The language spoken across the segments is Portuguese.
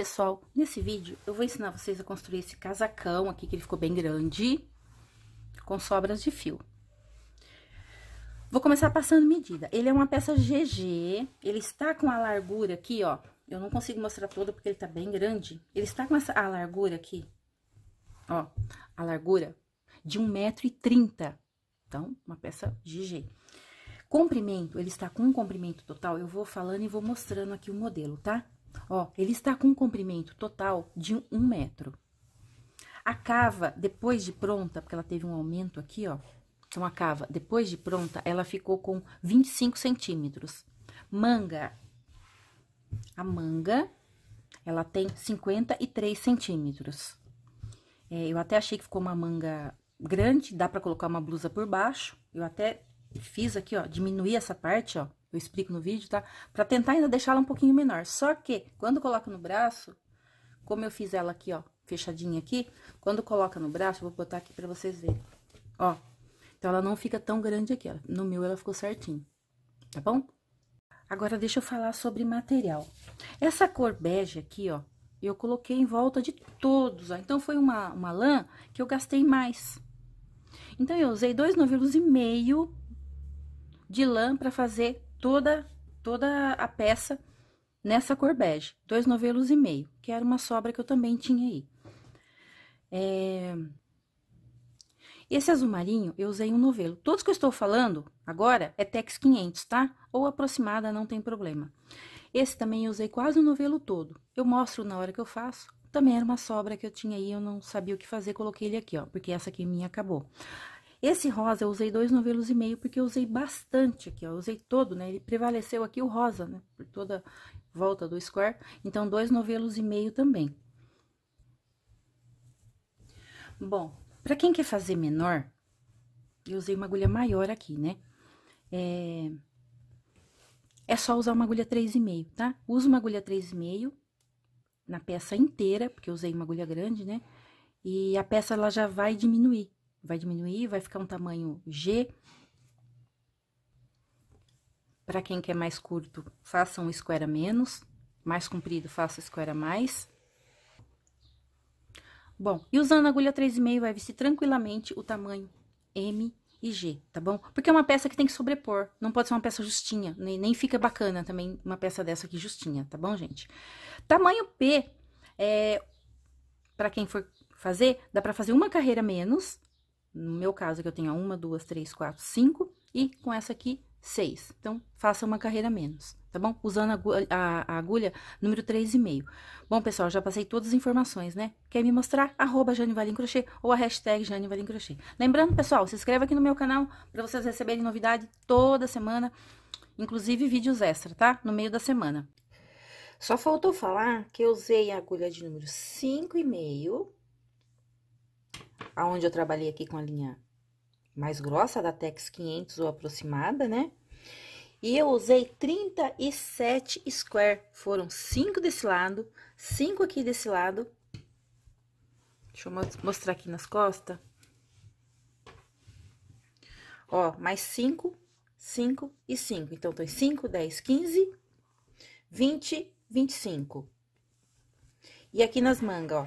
pessoal, nesse vídeo eu vou ensinar vocês a construir esse casacão aqui, que ele ficou bem grande, com sobras de fio. Vou começar passando medida. Ele é uma peça GG, ele está com a largura aqui, ó. Eu não consigo mostrar toda porque ele tá bem grande. Ele está com essa, a largura aqui, ó, a largura de 1,30m. Então, uma peça GG. Comprimento, ele está com um comprimento total, eu vou falando e vou mostrando aqui o modelo, tá? Ó, ele está com um comprimento total de um metro. A cava, depois de pronta, porque ela teve um aumento aqui, ó. Então, a cava, depois de pronta, ela ficou com 25 centímetros. Manga. A manga, ela tem 53 centímetros. É, eu até achei que ficou uma manga grande, dá para colocar uma blusa por baixo. Eu até fiz aqui, ó, diminuir essa parte, ó, eu explico no vídeo, tá? Pra tentar ainda deixá-la um pouquinho menor. Só que, quando coloca no braço, como eu fiz ela aqui, ó, fechadinha aqui, quando coloca no braço, eu vou botar aqui pra vocês verem. Ó, então ela não fica tão grande aqui, ó. No meu ela ficou certinho, tá bom? Agora, deixa eu falar sobre material. Essa cor bege aqui, ó, eu coloquei em volta de todos, ó. Então, foi uma, uma lã que eu gastei mais. Então, eu usei dois novelos e meio de lã para fazer toda toda a peça nessa cor bege, dois novelos e meio, que era uma sobra que eu também tinha aí. É... Esse azul marinho, eu usei um novelo. Todos que eu estou falando agora é Tex 500, tá? Ou aproximada, não tem problema. Esse também eu usei quase o um novelo todo. Eu mostro na hora que eu faço. Também era uma sobra que eu tinha aí, eu não sabia o que fazer, coloquei ele aqui, ó, porque essa aqui é minha acabou. Esse rosa eu usei dois novelos e meio, porque eu usei bastante aqui, ó. Eu usei todo, né? Ele prevaleceu aqui o rosa, né? Por toda volta do square. Então, dois novelos e meio também. Bom, para quem quer fazer menor, eu usei uma agulha maior aqui, né? É, é só usar uma agulha 3,5, tá? Usa uma agulha 3,5 na peça inteira, porque eu usei uma agulha grande, né? E a peça, ela já vai diminuir vai diminuir, vai ficar um tamanho G. Para quem quer mais curto, faça um square a menos, mais comprido, faça square a mais. Bom, e usando a agulha 3,5 vai vestir tranquilamente o tamanho M e G, tá bom? Porque é uma peça que tem que sobrepor, não pode ser uma peça justinha, nem, nem fica bacana também uma peça dessa aqui justinha, tá bom, gente? Tamanho P, é, para quem for fazer, dá para fazer uma carreira menos, no meu caso, que eu tenho uma, duas, três, quatro, cinco, e com essa aqui, seis. Então, faça uma carreira menos, tá bom? Usando a agulha, a, a agulha número 3,5. Bom, pessoal, já passei todas as informações, né? Quer me mostrar? Arroba Jane Valim Crochê ou a hashtag Jane Valim Crochê. Lembrando, pessoal, se inscreva aqui no meu canal para vocês receberem novidade toda semana, inclusive vídeos extra, tá? No meio da semana. Só faltou falar que eu usei a agulha de número 5,5 aonde eu trabalhei aqui com a linha mais grossa da Tex 500 ou aproximada, né? E eu usei 37 square, foram 5 desse lado, 5 aqui desse lado. Deixa eu mostrar aqui nas costas. Ó, mais 5, 5 e 5. Então, tem 5, 10, 15, 20, 25. E aqui nas mangas, ó,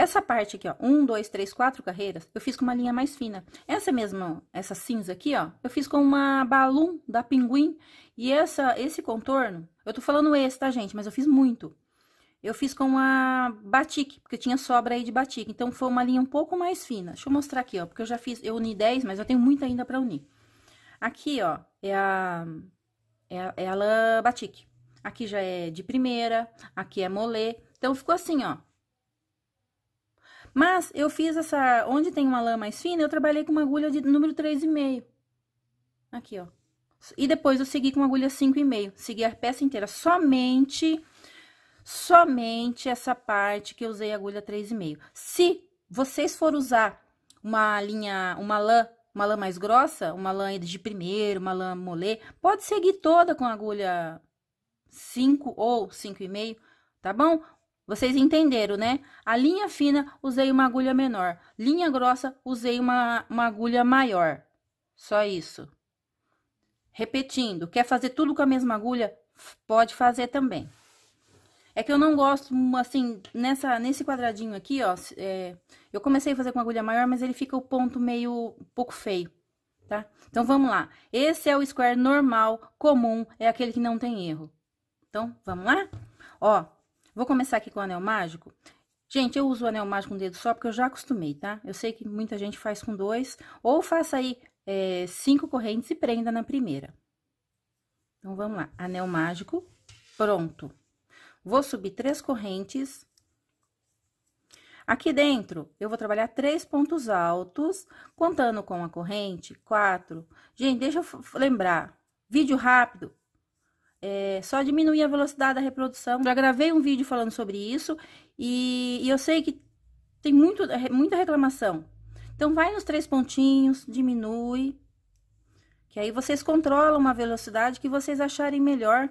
Essa parte aqui, ó, um, dois, três, quatro carreiras, eu fiz com uma linha mais fina. Essa mesma, essa cinza aqui, ó, eu fiz com uma balum da Pinguim. E essa, esse contorno, eu tô falando esse, tá, gente? Mas eu fiz muito. Eu fiz com a batik porque tinha sobra aí de batik Então, foi uma linha um pouco mais fina. Deixa eu mostrar aqui, ó, porque eu já fiz, eu uni 10, mas eu tenho muito ainda pra unir. Aqui, ó, é a, é a, é a lã Aqui já é de primeira, aqui é molê. Então, ficou assim, ó. Mas eu fiz essa, onde tem uma lã mais fina, eu trabalhei com uma agulha de número 3,5. Aqui, ó. E depois eu segui com uma agulha 5,5. Segui a peça inteira, somente, somente essa parte que eu usei a agulha 3,5. Se vocês for usar uma linha, uma lã, uma lã mais grossa, uma lã de primeiro, uma lã mole, pode seguir toda com agulha 5 ou 5,5, tá bom? Vocês entenderam, né? A linha fina, usei uma agulha menor. Linha grossa, usei uma, uma agulha maior. Só isso. Repetindo, quer fazer tudo com a mesma agulha? Pode fazer também. É que eu não gosto, assim, nessa, nesse quadradinho aqui, ó, é, eu comecei a fazer com agulha maior, mas ele fica o ponto meio, um pouco feio, tá? Então, vamos lá. Esse é o square normal, comum, é aquele que não tem erro. Então, vamos lá? Ó, Vou começar aqui com o anel mágico. Gente, eu uso o anel mágico com um dedo só porque eu já acostumei, tá? Eu sei que muita gente faz com dois, ou faça aí é, cinco correntes e prenda na primeira. Então, vamos lá. Anel mágico, pronto. Vou subir três correntes. Aqui dentro, eu vou trabalhar três pontos altos, contando com a corrente, quatro. Gente, deixa eu lembrar, vídeo rápido, é, só diminuir a velocidade da reprodução. Já gravei um vídeo falando sobre isso e, e eu sei que tem muito, é, muita reclamação. Então, vai nos três pontinhos, diminui, que aí vocês controlam uma velocidade que vocês acharem melhor.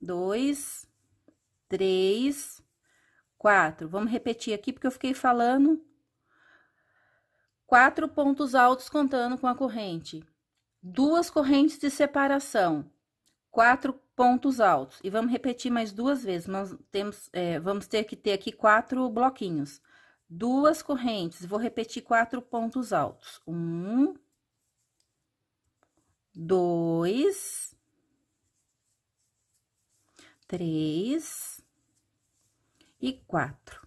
Dois, três, quatro. Vamos repetir aqui, porque eu fiquei falando quatro pontos altos contando com a corrente duas correntes de separação, quatro pontos altos. E vamos repetir mais duas vezes, nós temos, é, vamos ter que ter aqui quatro bloquinhos. Duas correntes, vou repetir quatro pontos altos. Um, dois, três e quatro.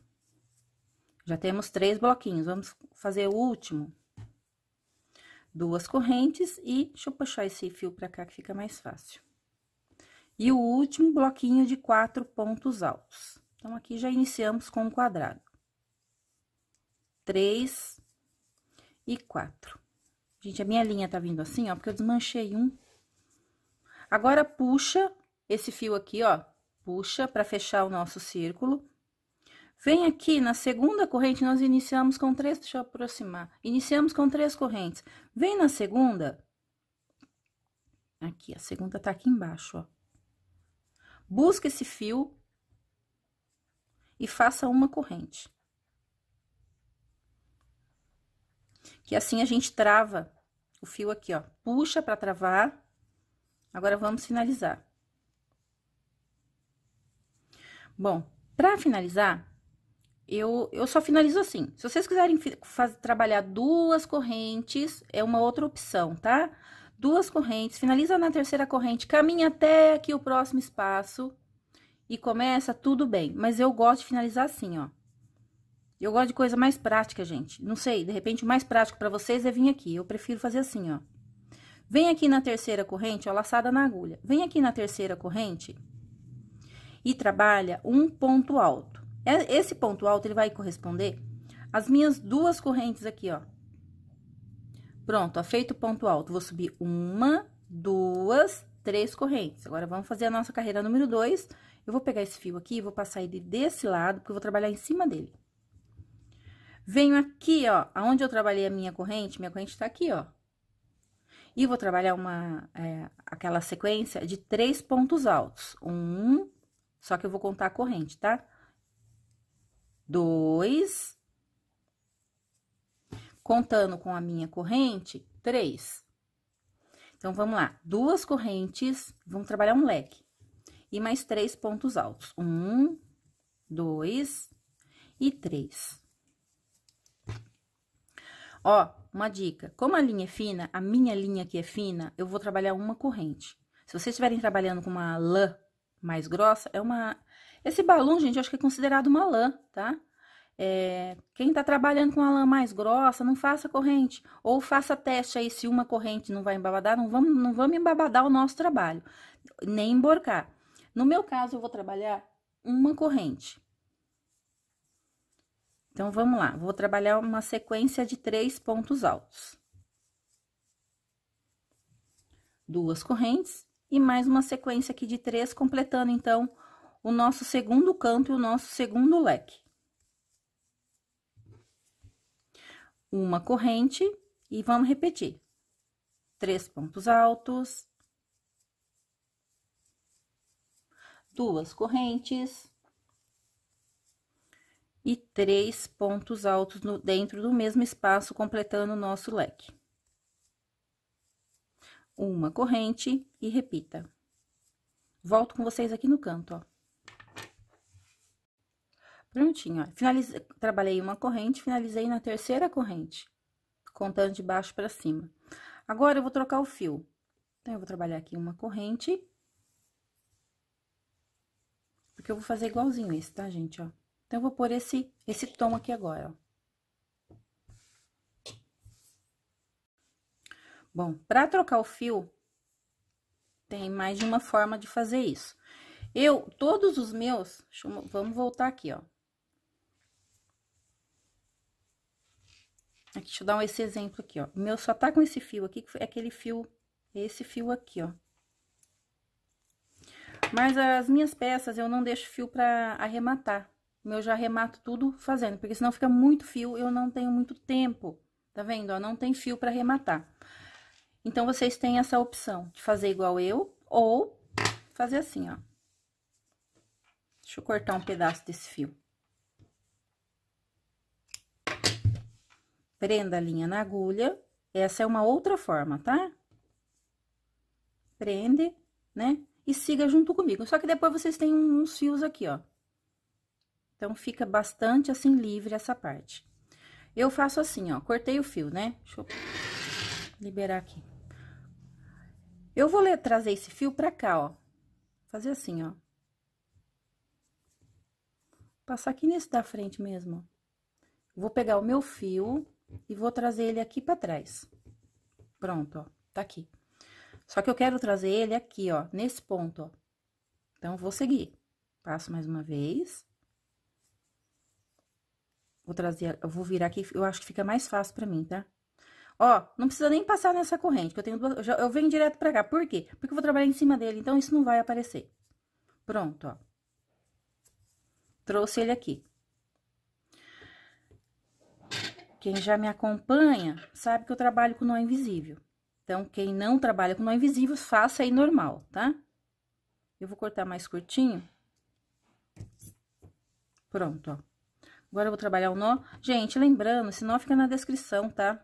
Já temos três bloquinhos, vamos fazer o último duas correntes e deixa eu puxar esse fio para cá que fica mais fácil. E o último bloquinho de quatro pontos altos. Então, aqui já iniciamos com um quadrado. Três e quatro. Gente, a minha linha tá vindo assim, ó, porque eu desmanchei um. Agora, puxa esse fio aqui, ó, puxa para fechar o nosso círculo Vem aqui na segunda corrente, nós iniciamos com três, deixa eu aproximar. Iniciamos com três correntes. Vem na segunda. Aqui, a segunda tá aqui embaixo, ó. Busca esse fio e faça uma corrente. Que assim a gente trava o fio aqui, ó. Puxa para travar. Agora, vamos finalizar. Bom, para finalizar, eu, eu só finalizo assim. Se vocês quiserem fazer, trabalhar duas correntes, é uma outra opção, tá? Duas correntes, finaliza na terceira corrente, caminha até aqui o próximo espaço e começa, tudo bem. Mas eu gosto de finalizar assim, ó. Eu gosto de coisa mais prática, gente. Não sei, de repente o mais prático para vocês é vir aqui. Eu prefiro fazer assim, ó. Vem aqui na terceira corrente, ó, laçada na agulha. Vem aqui na terceira corrente e trabalha um ponto alto. É, esse ponto alto, ele vai corresponder às minhas duas correntes aqui, ó. Pronto, ó, feito o ponto alto, vou subir uma, duas, três correntes. Agora, vamos fazer a nossa carreira número dois. Eu vou pegar esse fio aqui, vou passar ele desse lado, porque eu vou trabalhar em cima dele. Venho aqui, ó, aonde eu trabalhei a minha corrente, minha corrente tá aqui, ó. E vou trabalhar uma, é, aquela sequência de três pontos altos. Um, só que eu vou contar a corrente, tá? dois. Contando com a minha corrente, três. Então, vamos lá. Duas correntes, vamos trabalhar um leque. E mais três pontos altos. Um, dois e três. Ó, uma dica. Como a linha é fina, a minha linha aqui é fina, eu vou trabalhar uma corrente. Se vocês estiverem trabalhando com uma lã mais grossa, é uma esse balão, gente, eu acho que é considerado uma lã, tá? É, quem tá trabalhando com a lã mais grossa, não faça corrente. Ou faça teste aí se uma corrente não vai embabadar, não vamos, não vamos embabadar o nosso trabalho, nem emborcar. No meu caso, eu vou trabalhar uma corrente. Então, vamos lá, vou trabalhar uma sequência de três pontos altos. Duas correntes e mais uma sequência aqui de três, completando, então, o nosso segundo canto e o nosso segundo leque. Uma corrente e vamos repetir. Três pontos altos. Duas correntes. E três pontos altos no, dentro do mesmo espaço, completando o nosso leque uma corrente e repita. Volto com vocês aqui no canto, ó. Prontinho, ó. Finalizei, trabalhei uma corrente, finalizei na terceira corrente, contando de baixo para cima. Agora, eu vou trocar o fio. Então, eu vou trabalhar aqui uma corrente. Porque eu vou fazer igualzinho esse, tá, gente, ó. Então, eu vou pôr esse, esse tom aqui agora, ó. Bom, para trocar o fio, tem mais de uma forma de fazer isso. Eu, todos os meus, eu, vamos voltar aqui, ó. Aqui, deixa eu dar esse exemplo aqui, ó. O meu só tá com esse fio aqui, que é aquele fio, esse fio aqui, ó. Mas as minhas peças eu não deixo fio pra arrematar. O meu já arremato tudo fazendo, porque senão fica muito fio, eu não tenho muito tempo. Tá vendo, ó? Não tem fio pra arrematar. Então, vocês têm essa opção de fazer igual eu, ou fazer assim, ó. Deixa eu cortar um pedaço desse fio. Prenda a linha na agulha. Essa é uma outra forma, tá? Prende, né? E siga junto comigo. Só que depois vocês têm uns fios aqui, ó. Então, fica bastante, assim, livre essa parte. Eu faço assim, ó. Cortei o fio, né? Deixa eu liberar aqui. Eu vou trazer esse fio pra cá, ó. Fazer assim, ó. Passar aqui nesse da frente mesmo. Vou pegar o meu fio, e vou trazer ele aqui pra trás. Pronto, ó, tá aqui. Só que eu quero trazer ele aqui, ó, nesse ponto, ó. Então, vou seguir. Passo mais uma vez. Vou trazer, eu vou virar aqui, eu acho que fica mais fácil pra mim, tá? Ó, não precisa nem passar nessa corrente, que eu tenho duas, eu, já, eu venho direto pra cá. Por quê? Porque eu vou trabalhar em cima dele, então isso não vai aparecer. Pronto, ó. Trouxe ele aqui. Quem já me acompanha sabe que eu trabalho com nó invisível. Então, quem não trabalha com nó invisível, faça aí normal, tá? Eu vou cortar mais curtinho. Pronto, ó. Agora eu vou trabalhar o nó. Gente, lembrando, esse nó fica na descrição, tá?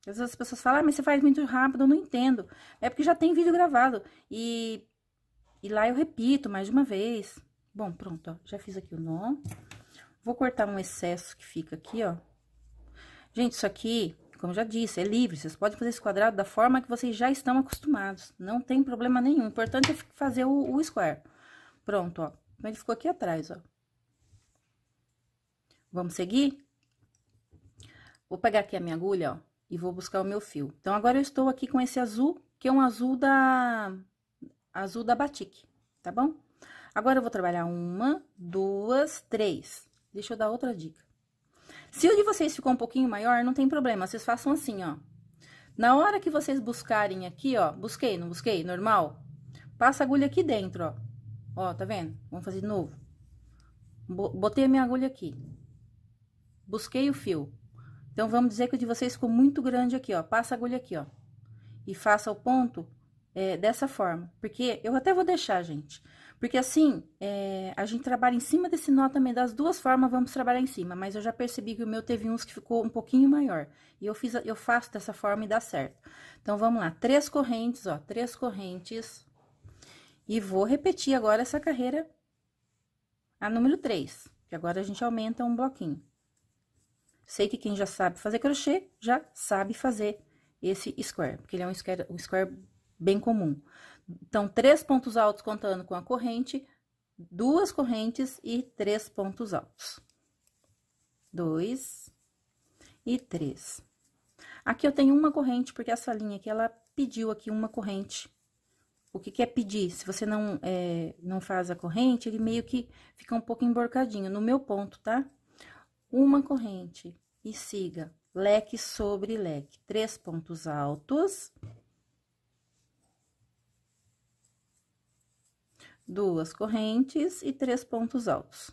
Às vezes as pessoas falam, ah, mas você faz muito rápido, eu não entendo. É porque já tem vídeo gravado. E, e lá eu repito mais de uma vez. Bom, pronto, ó. Já fiz aqui o nó. Vou cortar um excesso que fica aqui, ó. Gente, isso aqui, como eu já disse, é livre. Vocês podem fazer esse quadrado da forma que vocês já estão acostumados. Não tem problema nenhum. O importante é fazer o, o square. Pronto, ó. Mas ele ficou aqui atrás, ó. Vamos seguir? Vou pegar aqui a minha agulha, ó, e vou buscar o meu fio. Então, agora eu estou aqui com esse azul, que é um azul da... Azul da Batik, tá bom? Agora, eu vou trabalhar uma, duas, três. Deixa eu dar outra dica. Se o de vocês ficou um pouquinho maior, não tem problema, vocês façam assim, ó. Na hora que vocês buscarem aqui, ó, busquei, não busquei, normal, passa a agulha aqui dentro, ó. Ó, tá vendo? Vamos fazer de novo. Botei a minha agulha aqui. Busquei o fio. Então, vamos dizer que o de vocês ficou muito grande aqui, ó. Passa a agulha aqui, ó. E faça o ponto é, dessa forma. Porque eu até vou deixar, gente. Porque assim, é, a gente trabalha em cima desse nó também, das duas formas vamos trabalhar em cima, mas eu já percebi que o meu teve uns que ficou um pouquinho maior. E eu, fiz, eu faço dessa forma e dá certo. Então, vamos lá, três correntes, ó, três correntes. E vou repetir agora essa carreira, a número três. que agora a gente aumenta um bloquinho. Sei que quem já sabe fazer crochê, já sabe fazer esse square, porque ele é um square, um square bem comum. Então, três pontos altos contando com a corrente, duas correntes e três pontos altos. Dois e três. Aqui eu tenho uma corrente, porque essa linha aqui, ela pediu aqui uma corrente. O que, que é pedir? Se você não, é, não faz a corrente, ele meio que fica um pouco emborcadinho, no meu ponto, tá? Uma corrente e siga leque sobre leque, três pontos altos duas correntes e três pontos altos.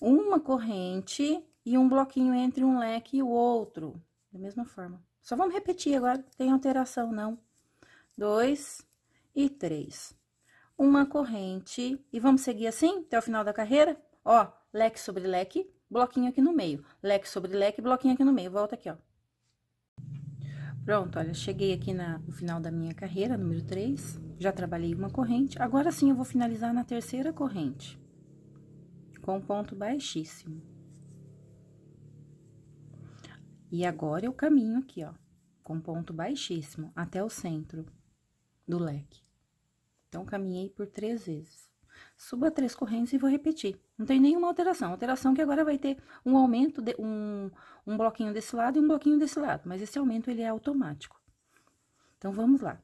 Uma corrente e um bloquinho entre um leque e o outro, da mesma forma. Só vamos repetir agora, tem alteração não. Dois e três. Uma corrente, e vamos seguir assim até o final da carreira? Ó, leque sobre leque, bloquinho aqui no meio. Leque sobre leque, bloquinho aqui no meio. Volta aqui, ó. Pronto, olha, cheguei aqui na, no final da minha carreira, número 3, já trabalhei uma corrente, agora sim eu vou finalizar na terceira corrente, com ponto baixíssimo. E agora eu caminho aqui, ó, com ponto baixíssimo, até o centro do leque. Então, caminhei por três vezes suba três correntes e vou repetir. Não tem nenhuma alteração. Alteração que agora vai ter um aumento, de, um, um bloquinho desse lado e um bloquinho desse lado. Mas esse aumento, ele é automático. Então, vamos lá.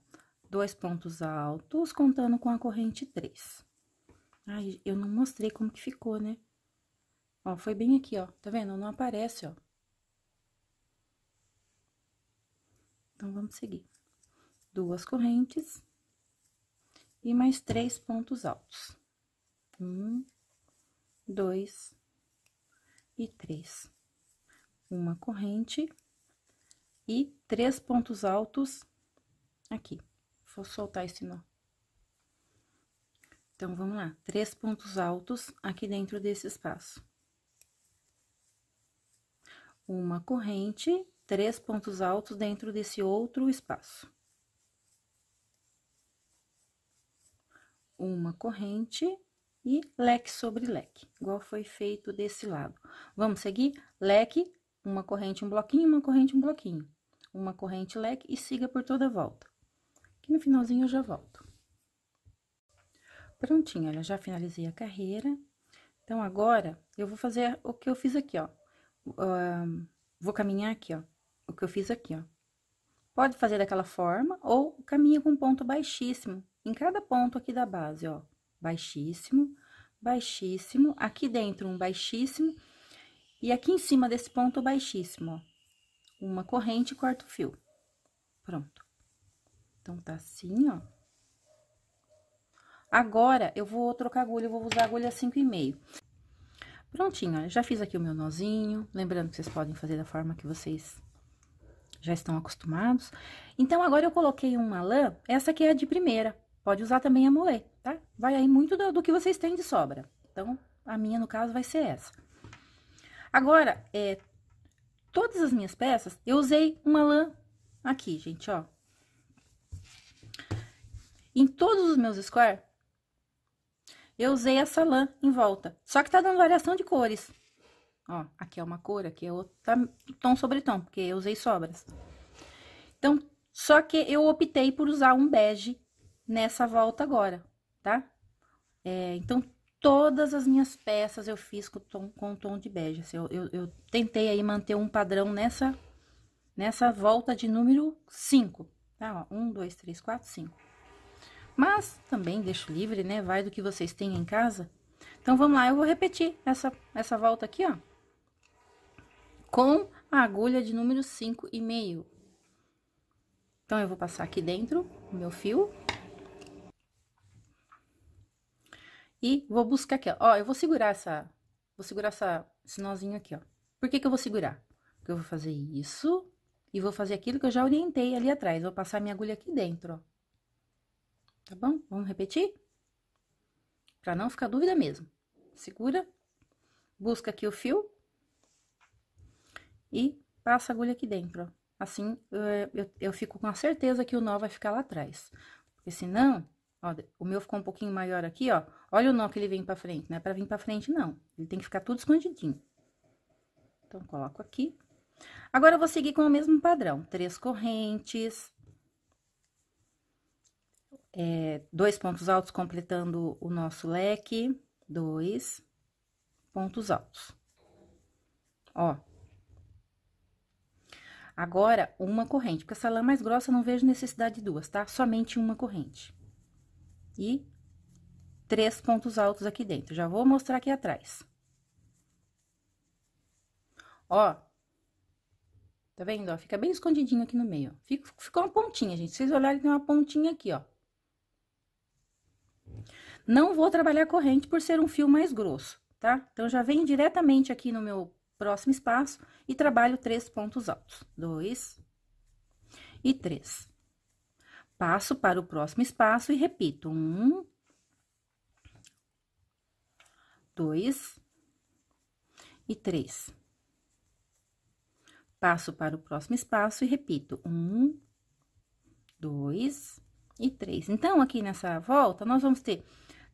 Dois pontos altos, contando com a corrente três. Ai, eu não mostrei como que ficou, né? Ó, foi bem aqui, ó. Tá vendo? Não aparece, ó. Então, vamos seguir. Duas correntes. E mais três pontos altos um, dois e três. Uma corrente e três pontos altos aqui. Vou soltar esse nó. Então, vamos lá. Três pontos altos aqui dentro desse espaço. Uma corrente, três pontos altos dentro desse outro espaço. Uma corrente, e leque sobre leque, igual foi feito desse lado. Vamos seguir? Leque, uma corrente, um bloquinho, uma corrente, um bloquinho. Uma corrente, leque e siga por toda a volta. Aqui no finalzinho eu já volto. Prontinho, olha, já finalizei a carreira. Então, agora, eu vou fazer o que eu fiz aqui, ó. Uh, vou caminhar aqui, ó. O que eu fiz aqui, ó. Pode fazer daquela forma ou caminha com ponto baixíssimo em cada ponto aqui da base, ó baixíssimo, baixíssimo, aqui dentro um baixíssimo, e aqui em cima desse ponto baixíssimo, ó. Uma corrente e corto o fio. Pronto. Então, tá assim, ó. Agora, eu vou trocar agulha, eu vou usar agulha 5,5. Prontinho, ó, já fiz aqui o meu nozinho, lembrando que vocês podem fazer da forma que vocês já estão acostumados. Então, agora eu coloquei uma lã, essa aqui é a de primeira, Pode usar também a moer, tá? Vai aí muito do, do, que vocês têm de sobra. Então, a minha, no caso, vai ser essa. Agora, é, todas as minhas peças, eu usei uma lã aqui, gente, ó. Em todos os meus square, eu usei essa lã em volta. Só que tá dando variação de cores. Ó, aqui é uma cor, aqui é outra, tom sobre tom, porque eu usei sobras. Então, só que eu optei por usar um bege nessa volta agora, tá? É, então, todas as minhas peças eu fiz com tom, com tom de bege. Assim, eu, eu, eu, tentei aí manter um padrão nessa, nessa volta de número 5, tá? Ó, um, dois, três, quatro, cinco. Mas, também deixo livre, né? Vai do que vocês têm em casa. Então, vamos lá, eu vou repetir essa, essa volta aqui, ó. Com a agulha de número cinco e meio. Então, eu vou passar aqui dentro o meu fio. E vou buscar aqui, ó. ó eu vou segurar essa, vou segurar essa, esse nozinho aqui, ó. Por que que eu vou segurar? Porque eu vou fazer isso e vou fazer aquilo que eu já orientei ali atrás. Vou passar minha agulha aqui dentro, ó. Tá bom? Vamos repetir? Pra não ficar dúvida mesmo. Segura, busca aqui o fio e passa a agulha aqui dentro, ó. Assim, eu, eh, eu, eu fico com a certeza que o nó vai ficar lá atrás. Porque senão, Ó, o meu ficou um pouquinho maior aqui, ó. Olha o nó que ele vem pra frente, não é pra vir pra frente, não. Ele tem que ficar tudo escondidinho. Então, coloco aqui. Agora, eu vou seguir com o mesmo padrão. Três correntes. É, dois pontos altos completando o nosso leque. Dois pontos altos. Ó. Agora, uma corrente, porque essa lã mais grossa eu não vejo necessidade de duas, tá? Somente uma corrente e três pontos altos aqui dentro. Já vou mostrar aqui atrás. Ó, tá vendo? Ó, fica bem escondidinho aqui no meio. Fica, ficou uma pontinha, gente. Vocês olharem, tem uma pontinha aqui, ó. Não vou trabalhar corrente por ser um fio mais grosso, tá? Então, já venho diretamente aqui no meu próximo espaço e trabalho três pontos altos. Dois e três passo para o próximo espaço e repito. Um, dois e três. Passo para o próximo espaço e repito. Um, dois e três. Então, aqui nessa volta, nós vamos ter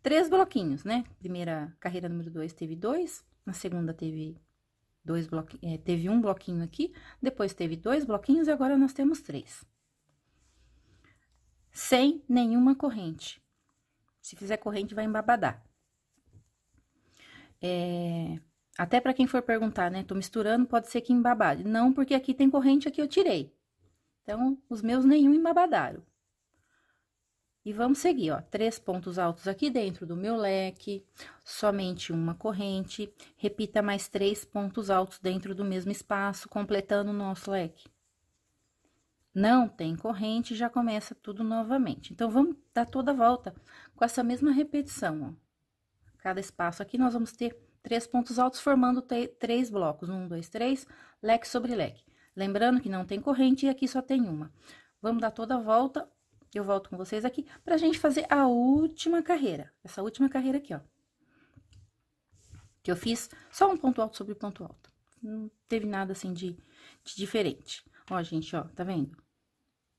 três bloquinhos, né? Primeira carreira número dois teve dois, na segunda teve dois bloquinhos, é, teve um bloquinho aqui, depois teve dois bloquinhos e agora nós temos três sem nenhuma corrente. Se fizer corrente, vai embabadar. É, até para quem for perguntar, né? Tô misturando, pode ser que embabade. Não, porque aqui tem corrente, aqui eu tirei. Então, os meus nenhum embabadaram. E vamos seguir, ó, três pontos altos aqui dentro do meu leque, somente uma corrente, repita mais três pontos altos dentro do mesmo espaço, completando o nosso leque não tem corrente, já começa tudo novamente. Então, vamos dar toda a volta com essa mesma repetição, ó. Cada espaço aqui, nós vamos ter três pontos altos formando três blocos. Um, dois, três, leque sobre leque. Lembrando que não tem corrente e aqui só tem uma. Vamos dar toda a volta, eu volto com vocês aqui, pra gente fazer a última carreira. Essa última carreira aqui, ó. Que eu fiz só um ponto alto sobre ponto alto. Não teve nada assim de, de diferente. Ó, gente, ó, tá vendo?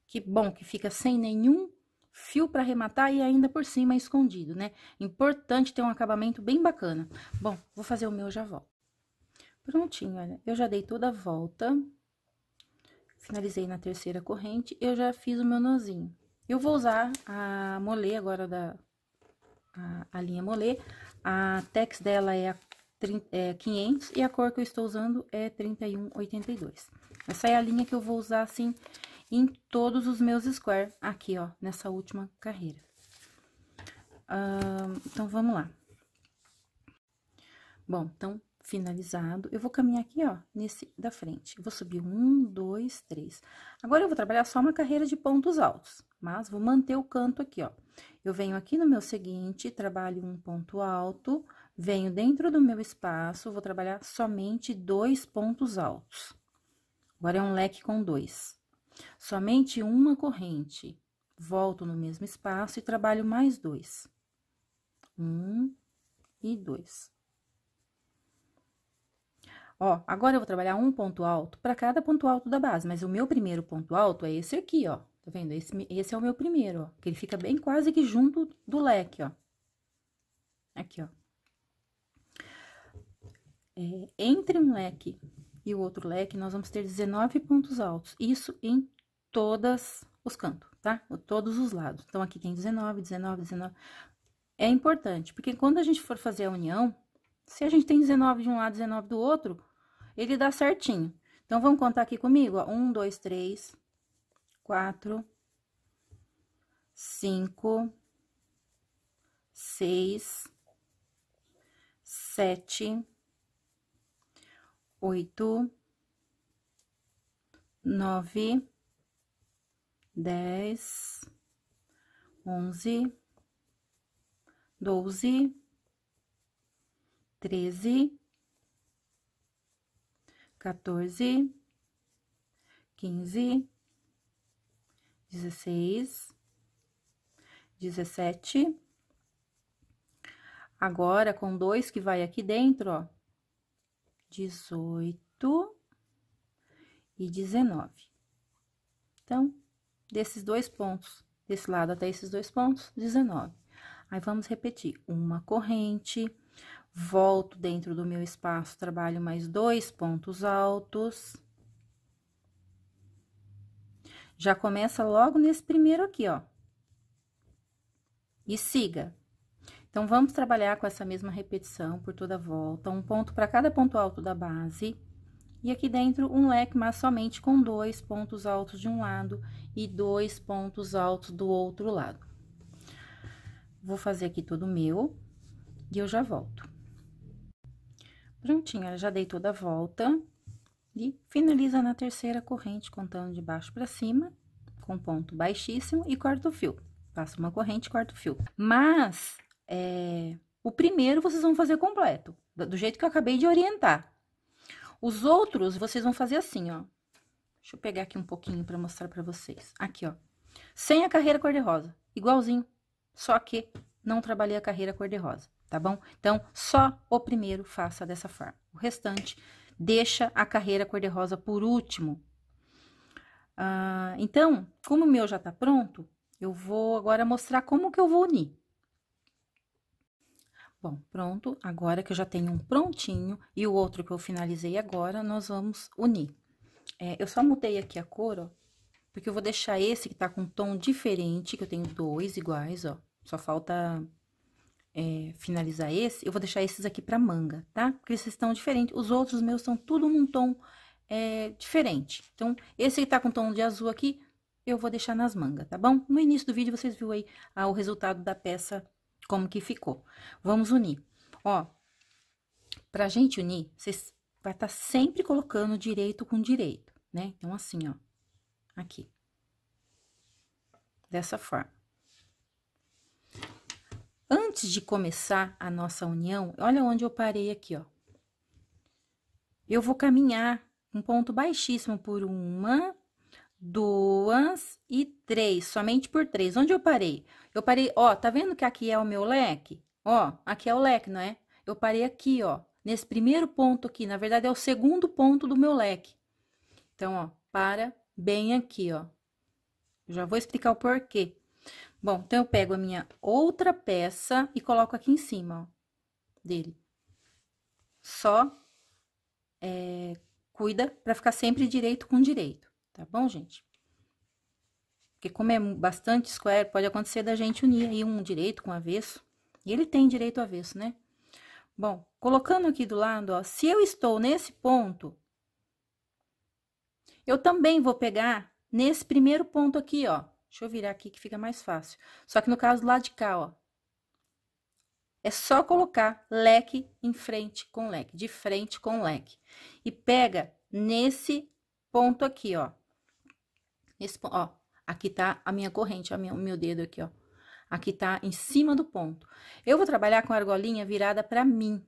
que bom que fica sem nenhum fio para arrematar e ainda por cima é escondido, né? Importante ter um acabamento bem bacana. Bom, vou fazer o meu já volto. Prontinho, olha, eu já dei toda a volta, finalizei na terceira corrente, eu já fiz o meu nozinho. Eu vou usar a Molê agora da a, a linha Molê, a tex dela é a 30, é 500 e a cor que eu estou usando é 3182. Essa é a linha que eu vou usar assim em todos os meus squares, aqui, ó, nessa última carreira. Uh, então, vamos lá. Bom, então, finalizado, eu vou caminhar aqui, ó, nesse da frente. vou subir um, dois, três. Agora, eu vou trabalhar só uma carreira de pontos altos, mas vou manter o canto aqui, ó. Eu venho aqui no meu seguinte, trabalho um ponto alto, venho dentro do meu espaço, vou trabalhar somente dois pontos altos. Agora, é um leque com dois. Somente uma corrente. Volto no mesmo espaço e trabalho mais dois. Um e dois. Ó, agora eu vou trabalhar um ponto alto para cada ponto alto da base, mas o meu primeiro ponto alto é esse aqui, ó. Tá vendo? Esse, esse é o meu primeiro, ó. Que ele fica bem quase que junto do leque, ó. Aqui, ó. É, entre um leque e o outro leque, nós vamos ter 19 pontos altos, isso em todos os cantos, tá? Todos os lados. Então, aqui tem 19, 19, 19. É importante, porque quando a gente for fazer a união, se a gente tem 19 de um lado, 19 do outro, ele dá certinho. Então, vamos contar aqui comigo, ó. 1, 2, 3, 4, 5, 6, 7, oito, nove, dez, onze, doze, treze, quatorze, quinze, dezesseis, dezessete. Agora, com dois que vai aqui dentro, ó, dezoito e dezenove. Então, desses dois pontos, desse lado até esses dois pontos, dezenove. Aí, vamos repetir uma corrente, volto dentro do meu espaço, trabalho mais dois pontos altos. Já começa logo nesse primeiro aqui, ó. E siga. Então, vamos trabalhar com essa mesma repetição por toda a volta, um ponto para cada ponto alto da base. E aqui dentro, um leque, mas somente com dois pontos altos de um lado e dois pontos altos do outro lado. Vou fazer aqui todo o meu e eu já volto. Prontinho, já dei toda a volta e finaliza na terceira corrente, contando de baixo para cima, com ponto baixíssimo e quarto fio. Passo uma corrente, quarto fio. Mas, é, o primeiro vocês vão fazer completo, do jeito que eu acabei de orientar. Os outros vocês vão fazer assim, ó. Deixa eu pegar aqui um pouquinho para mostrar para vocês. Aqui, ó. Sem a carreira cor-de-rosa, igualzinho, só que não trabalhei a carreira cor-de-rosa, tá bom? Então, só o primeiro faça dessa forma. O restante deixa a carreira cor-de-rosa por último. Ah, então, como o meu já tá pronto, eu vou agora mostrar como que eu vou unir. Bom, pronto. Agora que eu já tenho um prontinho e o outro que eu finalizei agora, nós vamos unir. É, eu só mudei aqui a cor, ó, porque eu vou deixar esse que tá com um tom diferente, que eu tenho dois iguais, ó. Só falta é, finalizar esse. Eu vou deixar esses aqui pra manga, tá? Porque esses estão diferentes. Os outros meus estão tudo num tom é, diferente. Então, esse que tá com tom de azul aqui, eu vou deixar nas mangas, tá bom? No início do vídeo, vocês viram aí ah, o resultado da peça como que ficou. Vamos unir. Ó, pra gente unir, vocês vai estar tá sempre colocando direito com direito, né? Então, assim, ó, aqui. Dessa forma. Antes de começar a nossa união, olha onde eu parei aqui, ó. Eu vou caminhar um ponto baixíssimo por uma, duas e três, somente por três. Onde eu parei? Eu parei, ó, tá vendo que aqui é o meu leque? Ó, aqui é o leque, não é? Eu parei aqui, ó, nesse primeiro ponto aqui, na verdade é o segundo ponto do meu leque. Então, ó, para bem aqui, ó. Já vou explicar o porquê. Bom, então eu pego a minha outra peça e coloco aqui em cima, ó, dele. Só é, cuida para ficar sempre direito com direito. Tá bom, gente? Porque como é bastante square, pode acontecer da gente unir aí um direito com avesso. E ele tem direito avesso, né? Bom, colocando aqui do lado, ó, se eu estou nesse ponto, eu também vou pegar nesse primeiro ponto aqui, ó. Deixa eu virar aqui que fica mais fácil. Só que no caso do lado de cá, ó. É só colocar leque em frente com leque, de frente com leque. E pega nesse ponto aqui, ó. Nesse ponto, ó. Aqui tá a minha corrente, ó, o meu dedo aqui, ó. Aqui tá em cima do ponto. Eu vou trabalhar com a argolinha virada pra mim,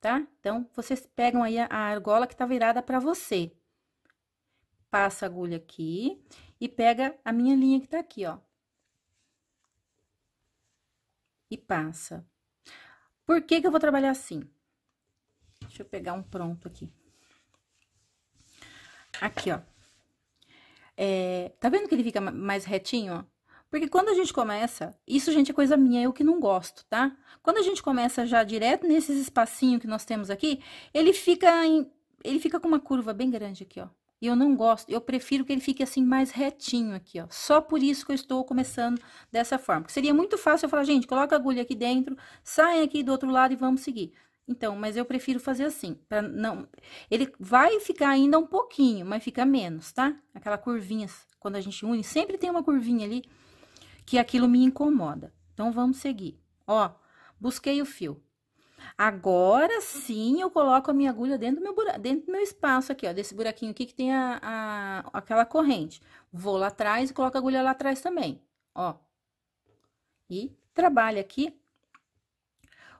tá? Então, vocês pegam aí a, a argola que tá virada pra você. Passa a agulha aqui e pega a minha linha que tá aqui, ó. E passa. Por que que eu vou trabalhar assim? Deixa eu pegar um pronto aqui. Aqui, ó. É, tá vendo que ele fica mais retinho? Porque quando a gente começa, isso, gente, é coisa minha, eu que não gosto, tá? Quando a gente começa já direto nesses espacinhos que nós temos aqui, ele fica em, ele fica com uma curva bem grande aqui, ó. E eu não gosto, eu prefiro que ele fique assim mais retinho aqui, ó. Só por isso que eu estou começando dessa forma. Porque seria muito fácil eu falar, gente, coloca a agulha aqui dentro, saem aqui do outro lado e vamos seguir. Então, mas eu prefiro fazer assim, para não. Ele vai ficar ainda um pouquinho, mas fica menos, tá? Aquela curvinha, quando a gente une, sempre tem uma curvinha ali que aquilo me incomoda. Então, vamos seguir. Ó, busquei o fio. Agora sim, eu coloco a minha agulha dentro do meu buraco, dentro do meu espaço aqui, ó, desse buraquinho aqui que tem a, a aquela corrente. Vou lá atrás e coloco a agulha lá atrás também, ó. E trabalho aqui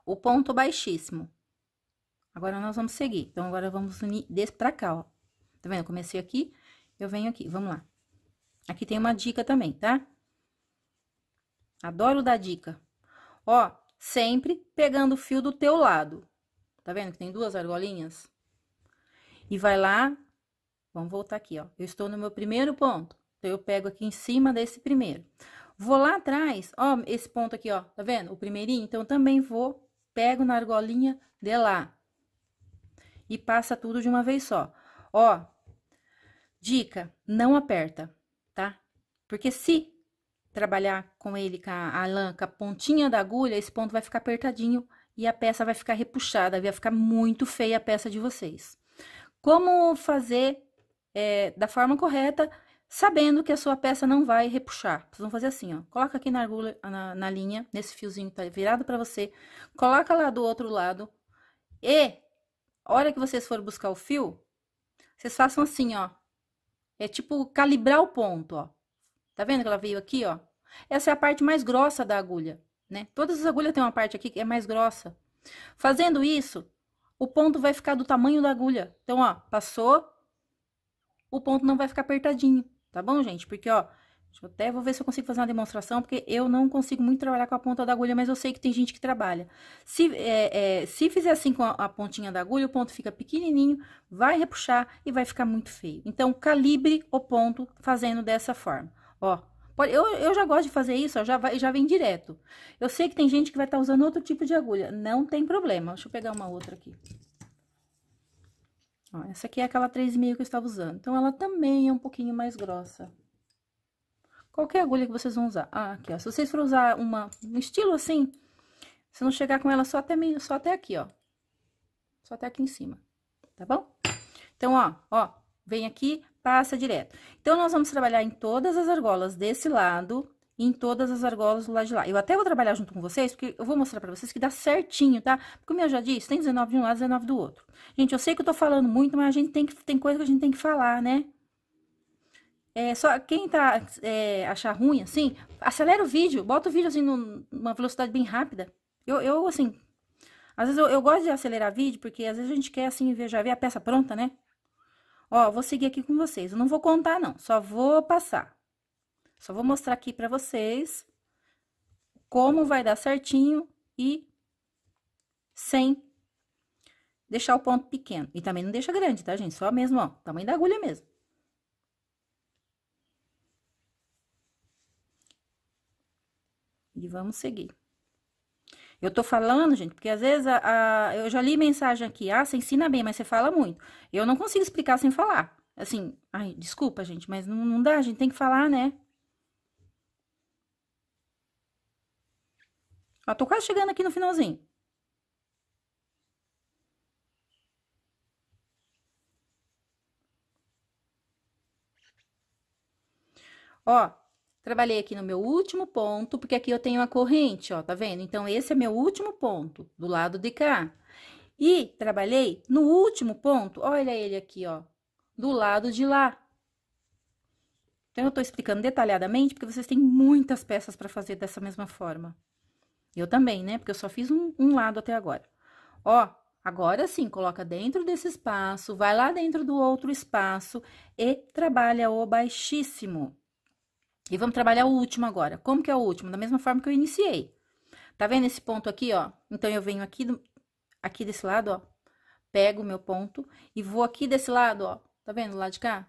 o ponto baixíssimo. Agora, nós vamos seguir. Então, agora, vamos unir desse pra cá, ó. Tá vendo? Eu comecei aqui, eu venho aqui, vamos lá. Aqui tem uma dica também, tá? Adoro dar dica. Ó, sempre pegando o fio do teu lado. Tá vendo que tem duas argolinhas? E vai lá, vamos voltar aqui, ó. Eu estou no meu primeiro ponto. Então, eu pego aqui em cima desse primeiro. Vou lá atrás, ó, esse ponto aqui, ó, tá vendo? O primeirinho, então, também vou, pego na argolinha de lá e passa tudo de uma vez só. Ó, dica, não aperta, tá? Porque se trabalhar com ele com a, lã, com a pontinha da agulha, esse ponto vai ficar apertadinho e a peça vai ficar repuxada, vai ficar muito feia a peça de vocês. Como fazer é, da forma correta, sabendo que a sua peça não vai repuxar. Vocês vão fazer assim, ó. Coloca aqui na agulha, na, na linha, nesse fiozinho que tá virado para você. Coloca lá do outro lado e a hora que vocês forem buscar o fio, vocês façam assim, ó. É tipo calibrar o ponto, ó. Tá vendo que ela veio aqui, ó? Essa é a parte mais grossa da agulha, né? Todas as agulhas têm uma parte aqui que é mais grossa. Fazendo isso, o ponto vai ficar do tamanho da agulha. Então, ó, passou, o ponto não vai ficar apertadinho, tá bom, gente? Porque, ó, Deixa eu até, vou ver se eu consigo fazer uma demonstração, porque eu não consigo muito trabalhar com a ponta da agulha, mas eu sei que tem gente que trabalha. Se, é, é, se fizer assim com a, a, pontinha da agulha, o ponto fica pequenininho, vai repuxar e vai ficar muito feio. Então, calibre o ponto fazendo dessa forma, ó. eu, eu já gosto de fazer isso, ó, já, vai, já vem direto. Eu sei que tem gente que vai estar tá usando outro tipo de agulha, não tem problema. Deixa eu pegar uma outra aqui. Ó, essa aqui é aquela 3,5 que eu estava usando. Então, ela também é um pouquinho mais grossa. Qualquer agulha que vocês vão usar. Ah, aqui, ó. Se vocês forem usar uma, um estilo assim, se não chegar com ela só até, meio, só até aqui, ó. Só até aqui em cima, tá bom? Então, ó, ó, vem aqui, passa direto. Então, nós vamos trabalhar em todas as argolas desse lado e em todas as argolas do lado de lá. Eu até vou trabalhar junto com vocês, porque eu vou mostrar pra vocês que dá certinho, tá? Porque, como eu já disse, tem 19 de um lado, 19 do outro. Gente, eu sei que eu tô falando muito, mas a gente tem, que, tem coisa que a gente tem que falar, né? É, só quem tá, é, achar ruim, assim, acelera o vídeo, bota o vídeo, assim, numa velocidade bem rápida. Eu, eu assim, às vezes eu, eu, gosto de acelerar vídeo, porque às vezes a gente quer, assim, ver, já ver a peça pronta, né? Ó, vou seguir aqui com vocês. Eu não vou contar, não, só vou passar. Só vou mostrar aqui pra vocês como vai dar certinho e sem deixar o ponto pequeno. E também não deixa grande, tá, gente? Só mesmo, ó, tamanho da agulha mesmo. E vamos seguir. Eu tô falando, gente, porque às vezes a, a, eu já li mensagem aqui, ah, você ensina bem, mas você fala muito. Eu não consigo explicar sem falar. Assim, ai, desculpa, gente, mas não, não dá, a gente tem que falar, né? Ó, tô quase chegando aqui no finalzinho. Ó, Trabalhei aqui no meu último ponto, porque aqui eu tenho a corrente, ó, tá vendo? Então, esse é meu último ponto, do lado de cá. E trabalhei no último ponto, olha ele aqui, ó, do lado de lá. Então, eu tô explicando detalhadamente, porque vocês têm muitas peças para fazer dessa mesma forma. Eu também, né? Porque eu só fiz um, um lado até agora. Ó, Agora sim, coloca dentro desse espaço, vai lá dentro do outro espaço e trabalha o baixíssimo. E vamos trabalhar o último agora. Como que é o último? Da mesma forma que eu iniciei. Tá vendo esse ponto aqui, ó? Então, eu venho aqui, do, aqui desse lado, ó. Pego o meu ponto e vou aqui desse lado, ó. Tá vendo lá de cá?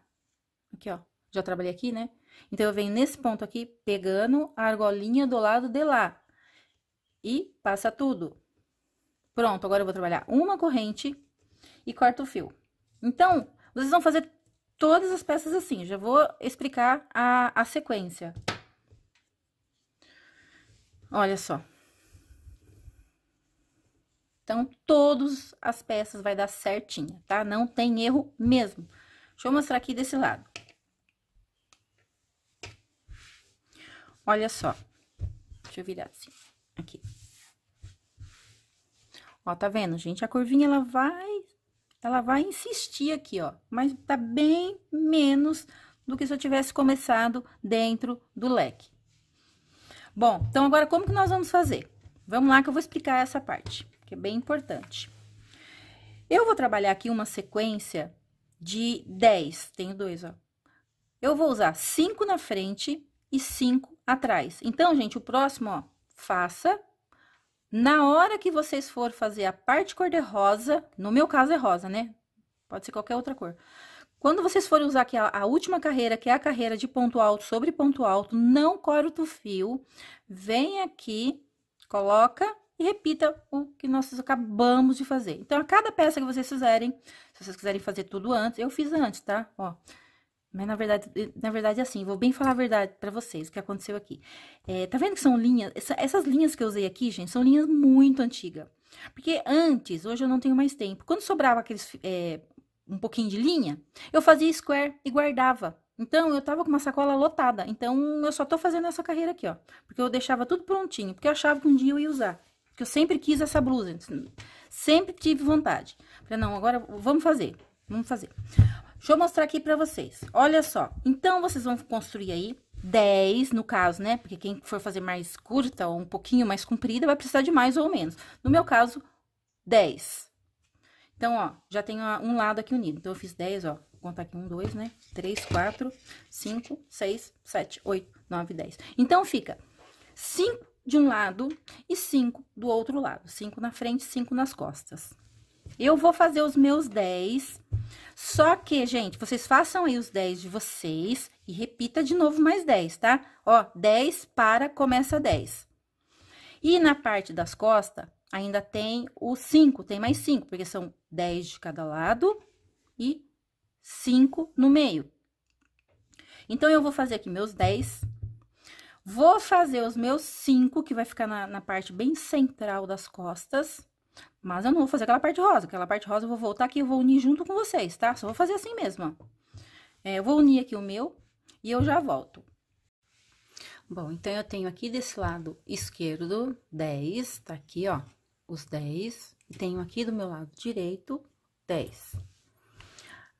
Aqui, ó. Já trabalhei aqui, né? Então, eu venho nesse ponto aqui, pegando a argolinha do lado de lá. E passa tudo. Pronto, agora eu vou trabalhar uma corrente e corto o fio. Então, vocês vão fazer todas as peças assim. Já vou explicar a, a sequência. Olha só. Então, todas as peças vai dar certinha, tá? Não tem erro mesmo. Deixa eu mostrar aqui desse lado. Olha só. Deixa eu virar assim, aqui. Ó, tá vendo, gente? A curvinha, ela vai ela vai insistir aqui, ó, mas tá bem menos do que se eu tivesse começado dentro do leque. Bom, então agora como que nós vamos fazer? Vamos lá que eu vou explicar essa parte, que é bem importante. Eu vou trabalhar aqui uma sequência de 10, tenho dois, ó. Eu vou usar 5 na frente e 5 atrás. Então, gente, o próximo, ó, faça na hora que vocês for fazer a parte cor-de-rosa, no meu caso é rosa, né? Pode ser qualquer outra cor. Quando vocês forem usar aqui a, a, última carreira, que é a carreira de ponto alto sobre ponto alto, não corta o fio. Vem aqui, coloca e repita o que nós acabamos de fazer. Então, a cada peça que vocês fizerem, se vocês quiserem fazer tudo antes, eu fiz antes, tá? Ó, mas na verdade, eh, na verdade, assim, vou bem falar a verdade para vocês, o que aconteceu aqui. É, tá vendo que são linhas, essa, essas linhas que eu usei aqui, gente, são linhas muito antigas. Porque antes, hoje eu não tenho mais tempo. Quando sobrava aqueles, é, um pouquinho de linha, eu fazia square e guardava. Então, eu tava com uma sacola lotada. Então, eu só tô fazendo essa carreira aqui, ó. Porque eu deixava tudo prontinho, porque eu achava que um dia eu ia usar. Porque eu sempre quis essa blusa, sempre tive vontade. Falei, não, agora vamos fazer, vamos fazer. Deixa eu mostrar aqui pra vocês. Olha só. Então, vocês vão construir aí 10, no caso, né? Porque quem for fazer mais curta ou um pouquinho mais comprida, vai precisar de mais ou menos. No meu caso, 10. Então, ó, já tenho ah, um lado aqui unido. Então, eu fiz 10, ó. Vou contar aqui um, dois, né? Três, quatro, cinco, seis, sete, oito, nove, dez. Então, fica cinco de um lado e cinco do outro lado. Cinco na frente, cinco nas costas. Eu vou fazer os meus 10. Só que, gente, vocês façam aí os 10 de vocês e repita de novo mais 10, tá? Ó, 10 para, começa 10. E na parte das costas, ainda tem o 5, tem mais 5, porque são 10 de cada lado e 5 no meio. Então, eu vou fazer aqui meus 10. Vou fazer os meus 5, que vai ficar na, na parte bem central das costas. Mas eu não vou fazer aquela parte rosa. Aquela parte rosa eu vou voltar aqui, eu vou unir junto com vocês, tá? Só vou fazer assim mesmo, ó. É, eu vou unir aqui o meu e eu já volto. Bom, então, eu tenho aqui desse lado esquerdo 10, tá aqui, ó, os 10. E tenho aqui do meu lado direito 10.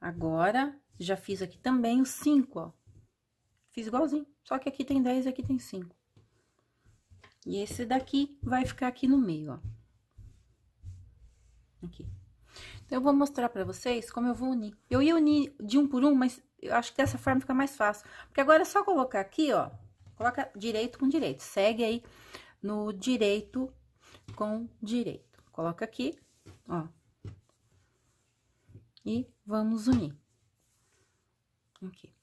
Agora, já fiz aqui também os 5, ó. Fiz igualzinho, só que aqui tem 10 e aqui tem 5. E esse daqui vai ficar aqui no meio, ó. Aqui. Então, eu vou mostrar pra vocês como eu vou unir. Eu ia unir de um por um, mas eu acho que dessa forma fica mais fácil. Porque agora é só colocar aqui, ó. Coloca direito com direito. Segue aí no direito com direito. Coloca aqui, ó. E vamos unir. Aqui.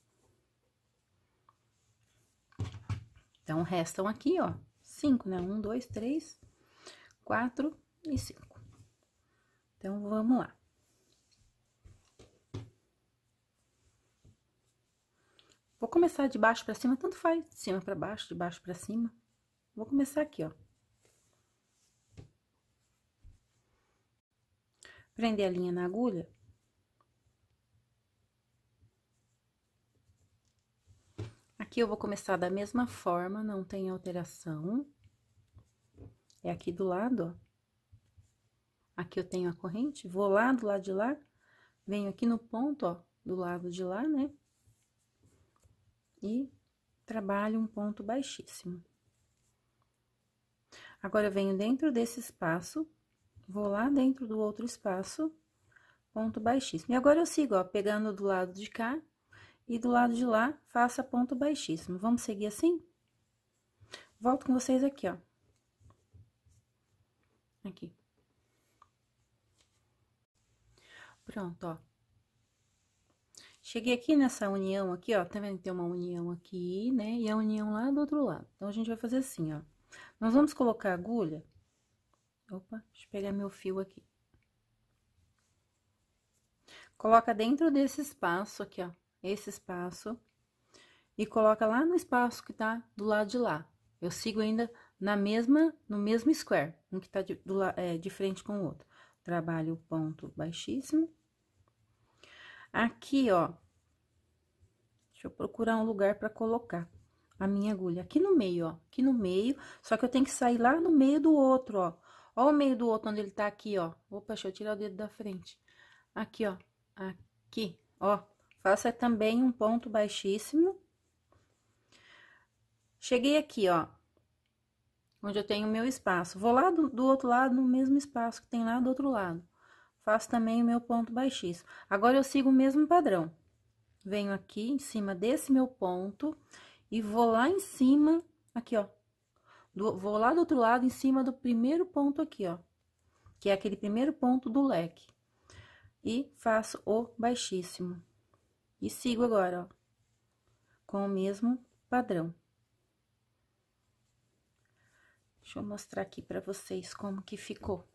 Então, restam aqui, ó, cinco, né? Um, dois, três, quatro e cinco. Então, vamos lá. Vou começar de baixo para cima, tanto faz, de cima para baixo, de baixo para cima. Vou começar aqui, ó. Prender a linha na agulha. Aqui eu vou começar da mesma forma, não tem alteração. É aqui do lado, ó. Aqui eu tenho a corrente, vou lá do lado de lá, venho aqui no ponto, ó, do lado de lá, né? E trabalho um ponto baixíssimo. Agora, eu venho dentro desse espaço, vou lá dentro do outro espaço, ponto baixíssimo. E agora, eu sigo, ó, pegando do lado de cá e do lado de lá, faça ponto baixíssimo. Vamos seguir assim? Volto com vocês aqui, ó. Aqui. Pronto, ó. Cheguei aqui nessa união aqui, ó, tá vendo que tem uma união aqui, né, e a união lá do outro lado. Então, a gente vai fazer assim, ó. Nós vamos colocar a agulha... Opa, deixa eu pegar meu fio aqui. Coloca dentro desse espaço aqui, ó, esse espaço, e coloca lá no espaço que tá do lado de lá. Eu sigo ainda na mesma, no mesmo square, um que tá de, do, é, de frente com o outro trabalho o ponto baixíssimo. Aqui, ó, deixa eu procurar um lugar para colocar a minha agulha. Aqui no meio, ó, aqui no meio, só que eu tenho que sair lá no meio do outro, ó. Ó o meio do outro, onde ele tá aqui, ó. Opa, deixa eu tirar o dedo da frente. Aqui, ó, aqui, ó. Faça é também um ponto baixíssimo. Cheguei aqui, ó, onde eu tenho o meu espaço. Vou lá do, do, outro lado, no mesmo espaço que tem lá do outro lado. Faço também o meu ponto baixíssimo. Agora, eu sigo o mesmo padrão. Venho aqui em cima desse meu ponto e vou lá em cima, aqui, ó. Do, vou lá do outro lado, em cima do primeiro ponto aqui, ó. Que é aquele primeiro ponto do leque. E faço o baixíssimo. E sigo agora, ó. Com o mesmo padrão. Deixa eu mostrar aqui para vocês como que ficou.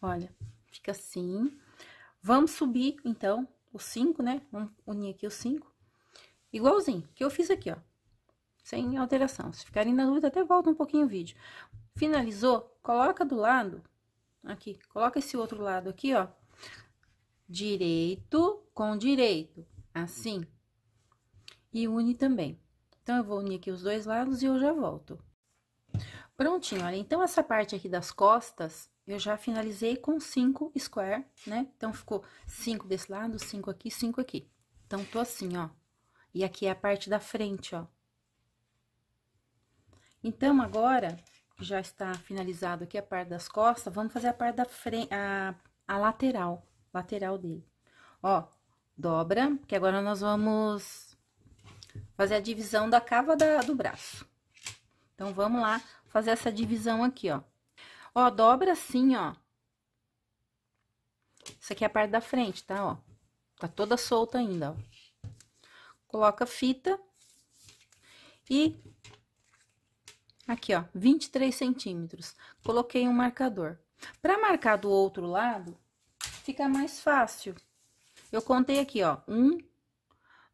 Olha, fica assim. Vamos subir, então, os cinco, né? Vamos unir aqui os cinco. Igualzinho, que eu fiz aqui, ó. Sem alteração. Se ficarem na dúvida, até volta um pouquinho o vídeo. Finalizou, coloca do lado, aqui, coloca esse outro lado aqui, ó. Direito com direito, assim. E une também. Então, eu vou unir aqui os dois lados e eu já volto. Prontinho, olha, então essa parte aqui das costas, eu já finalizei com cinco square, né? Então, ficou cinco desse lado, cinco aqui, cinco aqui. Então, tô assim, ó. E aqui é a parte da frente, ó. Então, agora, já está finalizado aqui a parte das costas, vamos fazer a parte da frente, a, a lateral, lateral dele. Ó, dobra, que agora nós vamos fazer a divisão da cava da, do braço. Então, vamos lá fazer essa divisão aqui, ó. Ó, dobra assim, ó. Isso aqui é a parte da frente, tá, ó. Tá toda solta ainda, ó. Coloca fita e aqui, ó, 23 centímetros. Coloquei um marcador. Para marcar do outro lado, fica mais fácil. Eu contei aqui, ó, um,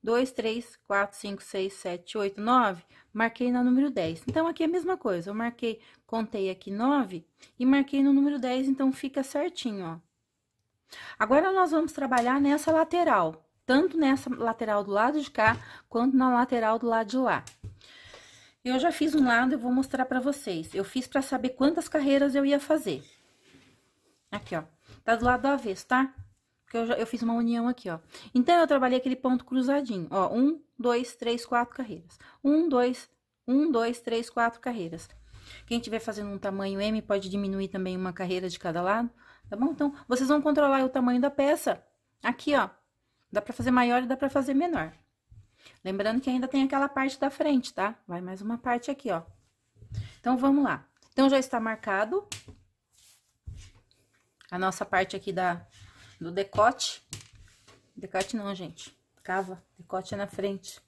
2, 3, 4, 5, 6, 7, 8, 9, marquei no número 10. Então, aqui é a mesma coisa, eu marquei, contei aqui 9 e marquei no número 10, então fica certinho, ó. Agora, nós vamos trabalhar nessa lateral, tanto nessa lateral do lado de cá, quanto na lateral do lado de lá. Eu já fiz um lado, eu vou mostrar pra vocês. Eu fiz pra saber quantas carreiras eu ia fazer. Aqui, ó. Tá do lado do avesso, tá? Porque eu, já, eu fiz uma união aqui, ó. Então, eu trabalhei aquele ponto cruzadinho, ó. Um, dois, três, quatro carreiras. Um, dois, um, dois, três, quatro carreiras. Quem estiver fazendo um tamanho M pode diminuir também uma carreira de cada lado, tá bom? Então, vocês vão controlar o tamanho da peça. Aqui, ó. Dá pra fazer maior e dá pra fazer menor. Lembrando que ainda tem aquela parte da frente, tá? Vai mais uma parte aqui, ó. Então, vamos lá. Então, já está marcado a nossa parte aqui da, no decote. Decote não, gente. Cava, decote é na frente.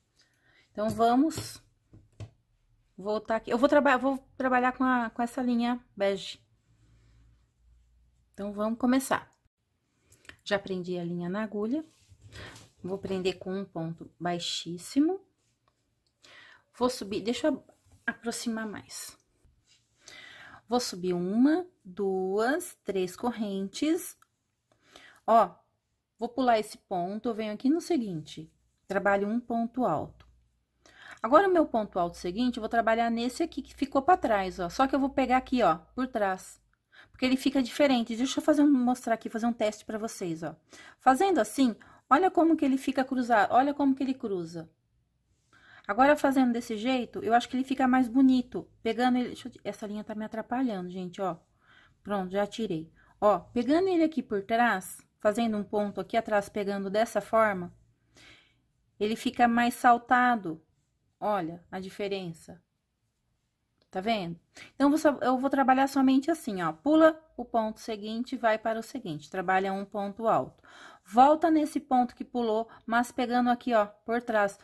Então, vamos voltar aqui. Eu vou, traba vou trabalhar com, a, com essa linha bege. Então, vamos começar. Já prendi a linha na agulha. Vou prender com um ponto baixíssimo. Vou subir, deixa eu aproximar mais. Vou subir uma, duas, três correntes, Ó, vou pular esse ponto, eu venho aqui no seguinte, trabalho um ponto alto. Agora, o meu ponto alto seguinte, eu vou trabalhar nesse aqui que ficou para trás, ó. Só que eu vou pegar aqui, ó, por trás. Porque ele fica diferente. Deixa eu fazer um, mostrar aqui, fazer um teste para vocês, ó. Fazendo assim, olha como que ele fica cruzado, olha como que ele cruza. Agora, fazendo desse jeito, eu acho que ele fica mais bonito. Pegando ele... Eu, essa linha tá me atrapalhando, gente, ó. Pronto, já tirei. Ó, pegando ele aqui por trás, fazendo um ponto aqui atrás, pegando dessa forma, ele fica mais saltado. Olha a diferença. Tá vendo? Então, eu vou trabalhar somente assim, ó. Pula o ponto seguinte, vai para o seguinte. Trabalha um ponto alto. Volta nesse ponto que pulou, mas pegando aqui, ó, por trás.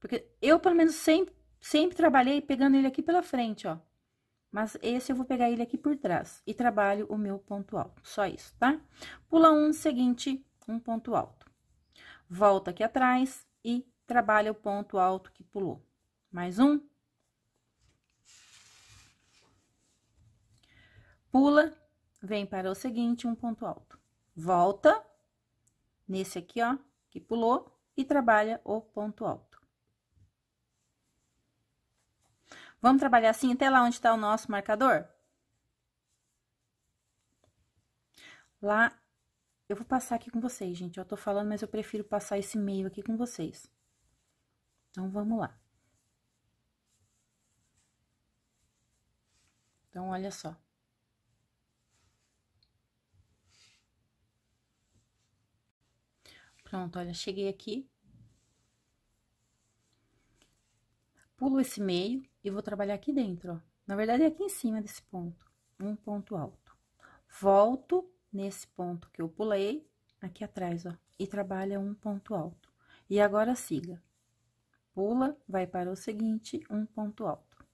Porque eu, pelo menos, sempre, sempre trabalhei pegando ele aqui pela frente, ó. Mas esse eu vou pegar ele aqui por trás e trabalho o meu ponto alto, só isso, tá? Pula um, seguinte, um ponto alto. Volta aqui atrás e trabalha o ponto alto que pulou. Mais um. Pula, vem para o seguinte, um ponto alto. Volta nesse aqui, ó, que pulou e trabalha o ponto alto. Vamos trabalhar assim até lá onde está o nosso marcador? Lá, eu vou passar aqui com vocês, gente. Eu tô falando, mas eu prefiro passar esse meio aqui com vocês. Então, vamos lá. Então, olha só. Pronto, olha, cheguei aqui. pulo esse meio e vou trabalhar aqui dentro, ó. Na verdade, é aqui em cima desse ponto, um ponto alto. Volto nesse ponto que eu pulei, aqui atrás, ó, e trabalha um ponto alto. E agora, siga. Pula, vai para o seguinte, um ponto alto.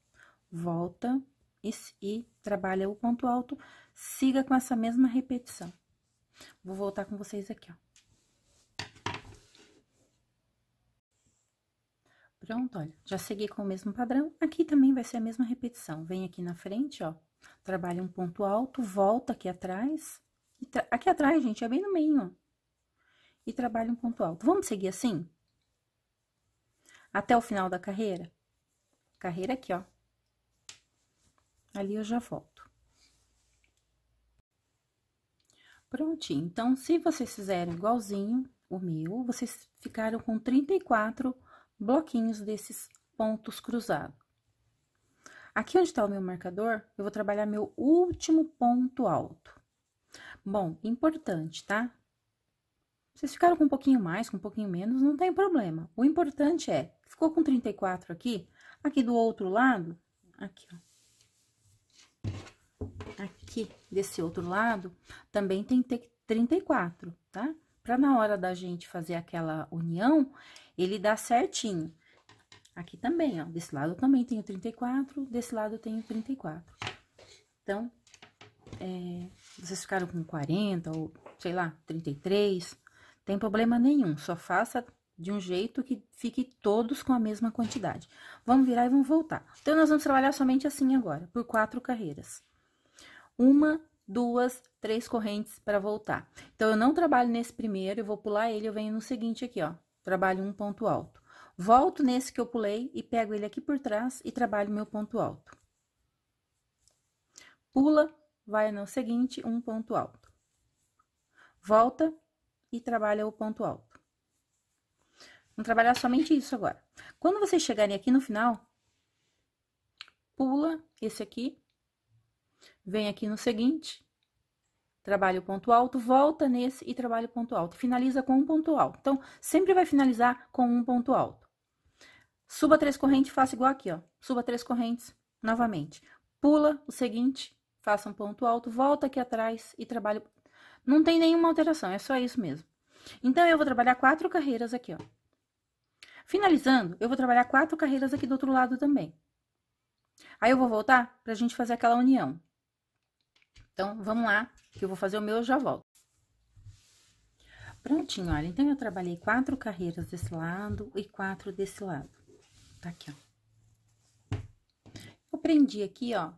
Volta e, e trabalha o ponto alto, siga com essa mesma repetição. Vou voltar com vocês aqui, ó. Pronto, olha, já segui com o mesmo padrão. Aqui também vai ser a mesma repetição. Vem aqui na frente, ó, trabalha um ponto alto, volta aqui atrás. Aqui atrás, gente, é bem no meio, ó. E trabalha um ponto alto. Vamos seguir assim? Até o final da carreira? Carreira aqui, ó. Ali eu já volto. Prontinho. Então, se vocês fizerem igualzinho o meu, vocês ficaram com 34 pontos bloquinhos desses pontos cruzados. Aqui onde está o meu marcador, eu vou trabalhar meu último ponto alto. Bom, importante, tá? Vocês ficaram com um pouquinho mais, com um pouquinho menos, não tem problema. O importante é, ficou com 34 aqui, aqui do outro lado, aqui, ó. Aqui, desse outro lado, também tem que ter 34, tá? Pra na hora da gente fazer aquela união, ele dá certinho. Aqui também, ó, desse lado eu também tenho 34, desse lado eu tenho 34. Então, é, vocês ficaram com 40 ou, sei lá, 33, tem problema nenhum, só faça de um jeito que fique todos com a mesma quantidade. Vamos virar e vamos voltar. Então, nós vamos trabalhar somente assim agora, por quatro carreiras. Uma, duas, três correntes para voltar. Então, eu não trabalho nesse primeiro, eu vou pular ele, eu venho no seguinte aqui, ó trabalho um ponto alto. Volto nesse que eu pulei e pego ele aqui por trás e trabalho meu ponto alto. Pula, vai no seguinte, um ponto alto. Volta e trabalha o ponto alto. Vamos trabalhar somente isso agora. Quando vocês chegarem aqui no final, pula esse aqui, vem aqui no seguinte, trabalho ponto alto, volta nesse e trabalho ponto alto. Finaliza com um ponto alto. Então, sempre vai finalizar com um ponto alto. Suba três correntes, faça igual aqui, ó. Suba três correntes, novamente. Pula o seguinte, faça um ponto alto, volta aqui atrás e trabalha... Não tem nenhuma alteração, é só isso mesmo. Então, eu vou trabalhar quatro carreiras aqui, ó. Finalizando, eu vou trabalhar quatro carreiras aqui do outro lado também. Aí, eu vou voltar pra gente fazer aquela união. Então, vamos lá, que eu vou fazer o meu, e já volto. Prontinho, olha, então eu trabalhei quatro carreiras desse lado e quatro desse lado. Tá aqui, ó. Eu prendi aqui, ó,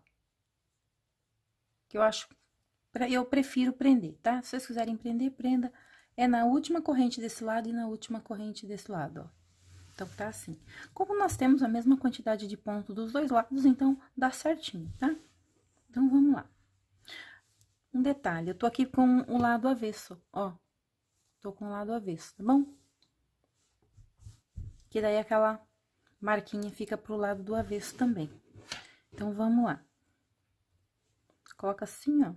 que eu acho, eu prefiro prender, tá? Se vocês quiserem prender, prenda. É na última corrente desse lado e na última corrente desse lado, ó. Então, tá assim. Como nós temos a mesma quantidade de ponto dos dois lados, então, dá certinho, tá? Então, vamos lá. Um detalhe, eu tô aqui com o lado avesso, ó. Tô com o lado avesso, tá bom? Que daí aquela marquinha fica pro lado do avesso também. Então, vamos lá. Coloca assim, ó.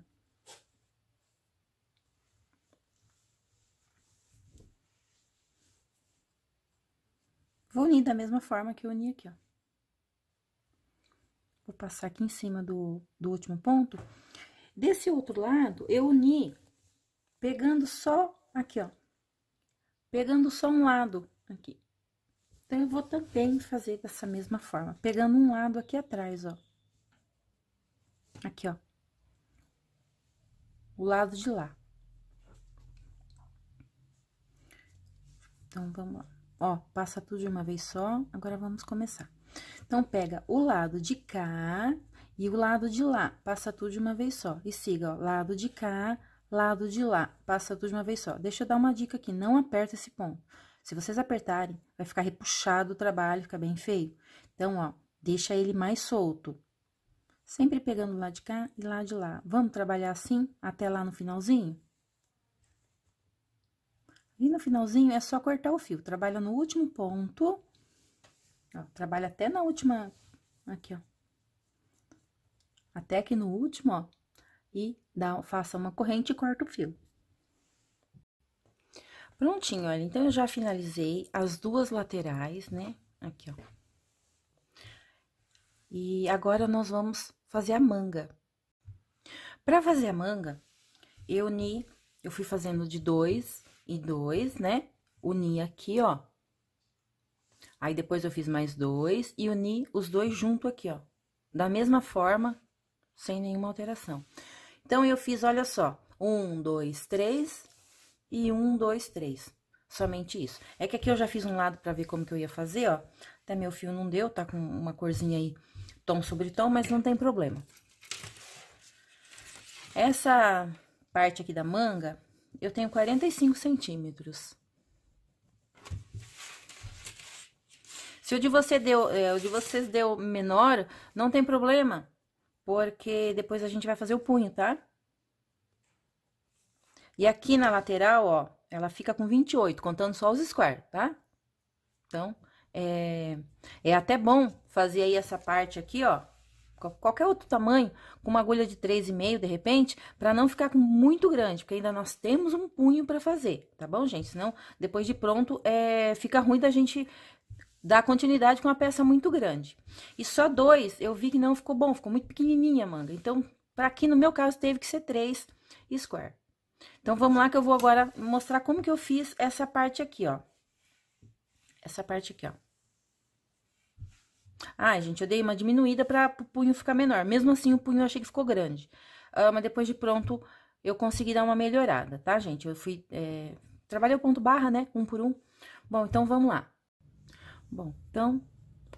Vou unir da mesma forma que eu uni aqui, ó. Vou passar aqui em cima do, do último ponto Desse outro lado, eu uni pegando só aqui, ó. Pegando só um lado aqui. Então, eu vou também fazer dessa mesma forma, pegando um lado aqui atrás, ó. Aqui, ó. O lado de lá. Então, vamos lá. Ó, passa tudo de uma vez só, agora vamos começar. Então, pega o lado de cá, e o lado de lá, passa tudo de uma vez só. E siga, ó, lado de cá, lado de lá, passa tudo de uma vez só. Deixa eu dar uma dica aqui, não aperta esse ponto. Se vocês apertarem, vai ficar repuxado o trabalho, fica bem feio. Então, ó, deixa ele mais solto. Sempre pegando lá de cá e lá de lá. Vamos trabalhar assim até lá no finalzinho? E no finalzinho é só cortar o fio. Trabalha no último ponto. Ó, trabalha até na última... Aqui, ó até aqui no último, ó, e dá, faça uma corrente e corta o fio. Prontinho, olha, então eu já finalizei as duas laterais, né? Aqui, ó. E agora nós vamos fazer a manga. Para fazer a manga, eu uni, eu fui fazendo de dois e dois, né? Uni aqui, ó. Aí, depois eu fiz mais dois e uni os dois junto aqui, ó. Da mesma forma sem nenhuma alteração. Então, eu fiz, olha só, um, dois, três e um, dois, três. Somente isso. É que aqui eu já fiz um lado pra ver como que eu ia fazer, ó. Até meu fio não deu, tá com uma corzinha aí, tom sobre tom, mas não tem problema. Essa parte aqui da manga, eu tenho 45 centímetros. Se o de, você deu, é, o de vocês deu menor, não tem problema porque depois a gente vai fazer o punho, tá? E aqui na lateral, ó, ela fica com 28, contando só os squares, tá? Então, é, é até bom fazer aí essa parte aqui, ó, qualquer outro tamanho, com uma agulha de 3,5 de repente, para não ficar muito grande, porque ainda nós temos um punho para fazer, tá bom, gente? Senão, depois de pronto, é, fica ruim da gente dá continuidade com uma peça muito grande. E só dois eu vi que não ficou bom, ficou muito pequenininha a manga. Então, para aqui no meu caso teve que ser três square. Então, vamos lá que eu vou agora mostrar como que eu fiz essa parte aqui, ó. Essa parte aqui, ó. Ah, gente, eu dei uma diminuída para o punho ficar menor. Mesmo assim, o punho eu achei que ficou grande. Ah, mas depois de pronto, eu consegui dar uma melhorada, tá, gente? Eu fui... É... Trabalhei o ponto barra, né? Um por um. Bom, então, vamos lá. Bom, então,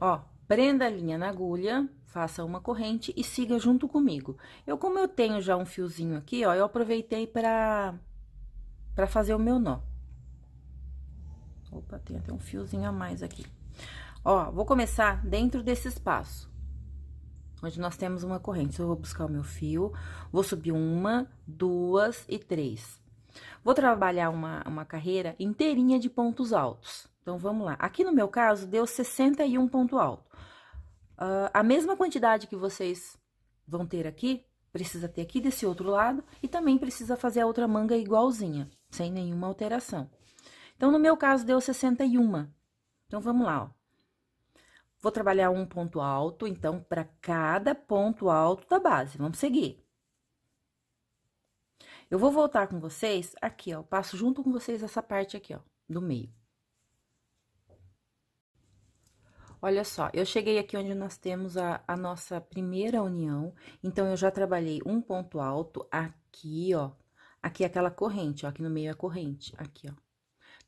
ó, prenda a linha na agulha, faça uma corrente e siga junto comigo. Eu, como eu tenho já um fiozinho aqui, ó, eu aproveitei pra, pra fazer o meu nó. Opa, tem até um fiozinho a mais aqui. Ó, vou começar dentro desse espaço, onde nós temos uma corrente. Eu vou buscar o meu fio, vou subir uma, duas e três. Vou trabalhar uma, uma carreira inteirinha de pontos altos. Então, vamos lá. Aqui no meu caso, deu 61 ponto alto. Uh, a mesma quantidade que vocês vão ter aqui, precisa ter aqui desse outro lado, e também precisa fazer a outra manga igualzinha, sem nenhuma alteração. Então, no meu caso, deu 61. Então, vamos lá, ó. Vou trabalhar um ponto alto, então, para cada ponto alto da base. Vamos seguir. Eu vou voltar com vocês aqui, ó. Passo junto com vocês essa parte aqui, ó, do meio. Olha só, eu cheguei aqui onde nós temos a, a nossa primeira união, então, eu já trabalhei um ponto alto aqui, ó. Aqui é aquela corrente, ó, aqui no meio é a corrente, aqui, ó.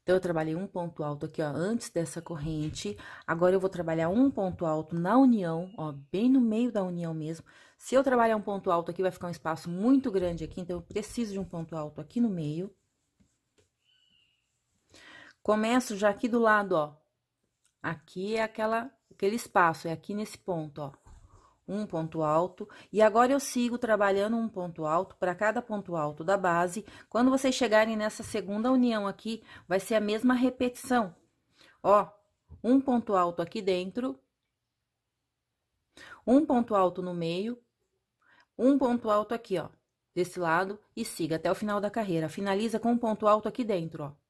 Então, eu trabalhei um ponto alto aqui, ó, antes dessa corrente. Agora, eu vou trabalhar um ponto alto na união, ó, bem no meio da união mesmo. Se eu trabalhar um ponto alto aqui, vai ficar um espaço muito grande aqui, então, eu preciso de um ponto alto aqui no meio. Começo já aqui do lado, ó, Aqui é aquela, aquele espaço, é aqui nesse ponto, ó. Um ponto alto. E agora eu sigo trabalhando um ponto alto para cada ponto alto da base. Quando vocês chegarem nessa segunda união aqui, vai ser a mesma repetição. Ó, um ponto alto aqui dentro, um ponto alto no meio, um ponto alto aqui, ó, desse lado, e siga até o final da carreira. Finaliza com um ponto alto aqui dentro, ó.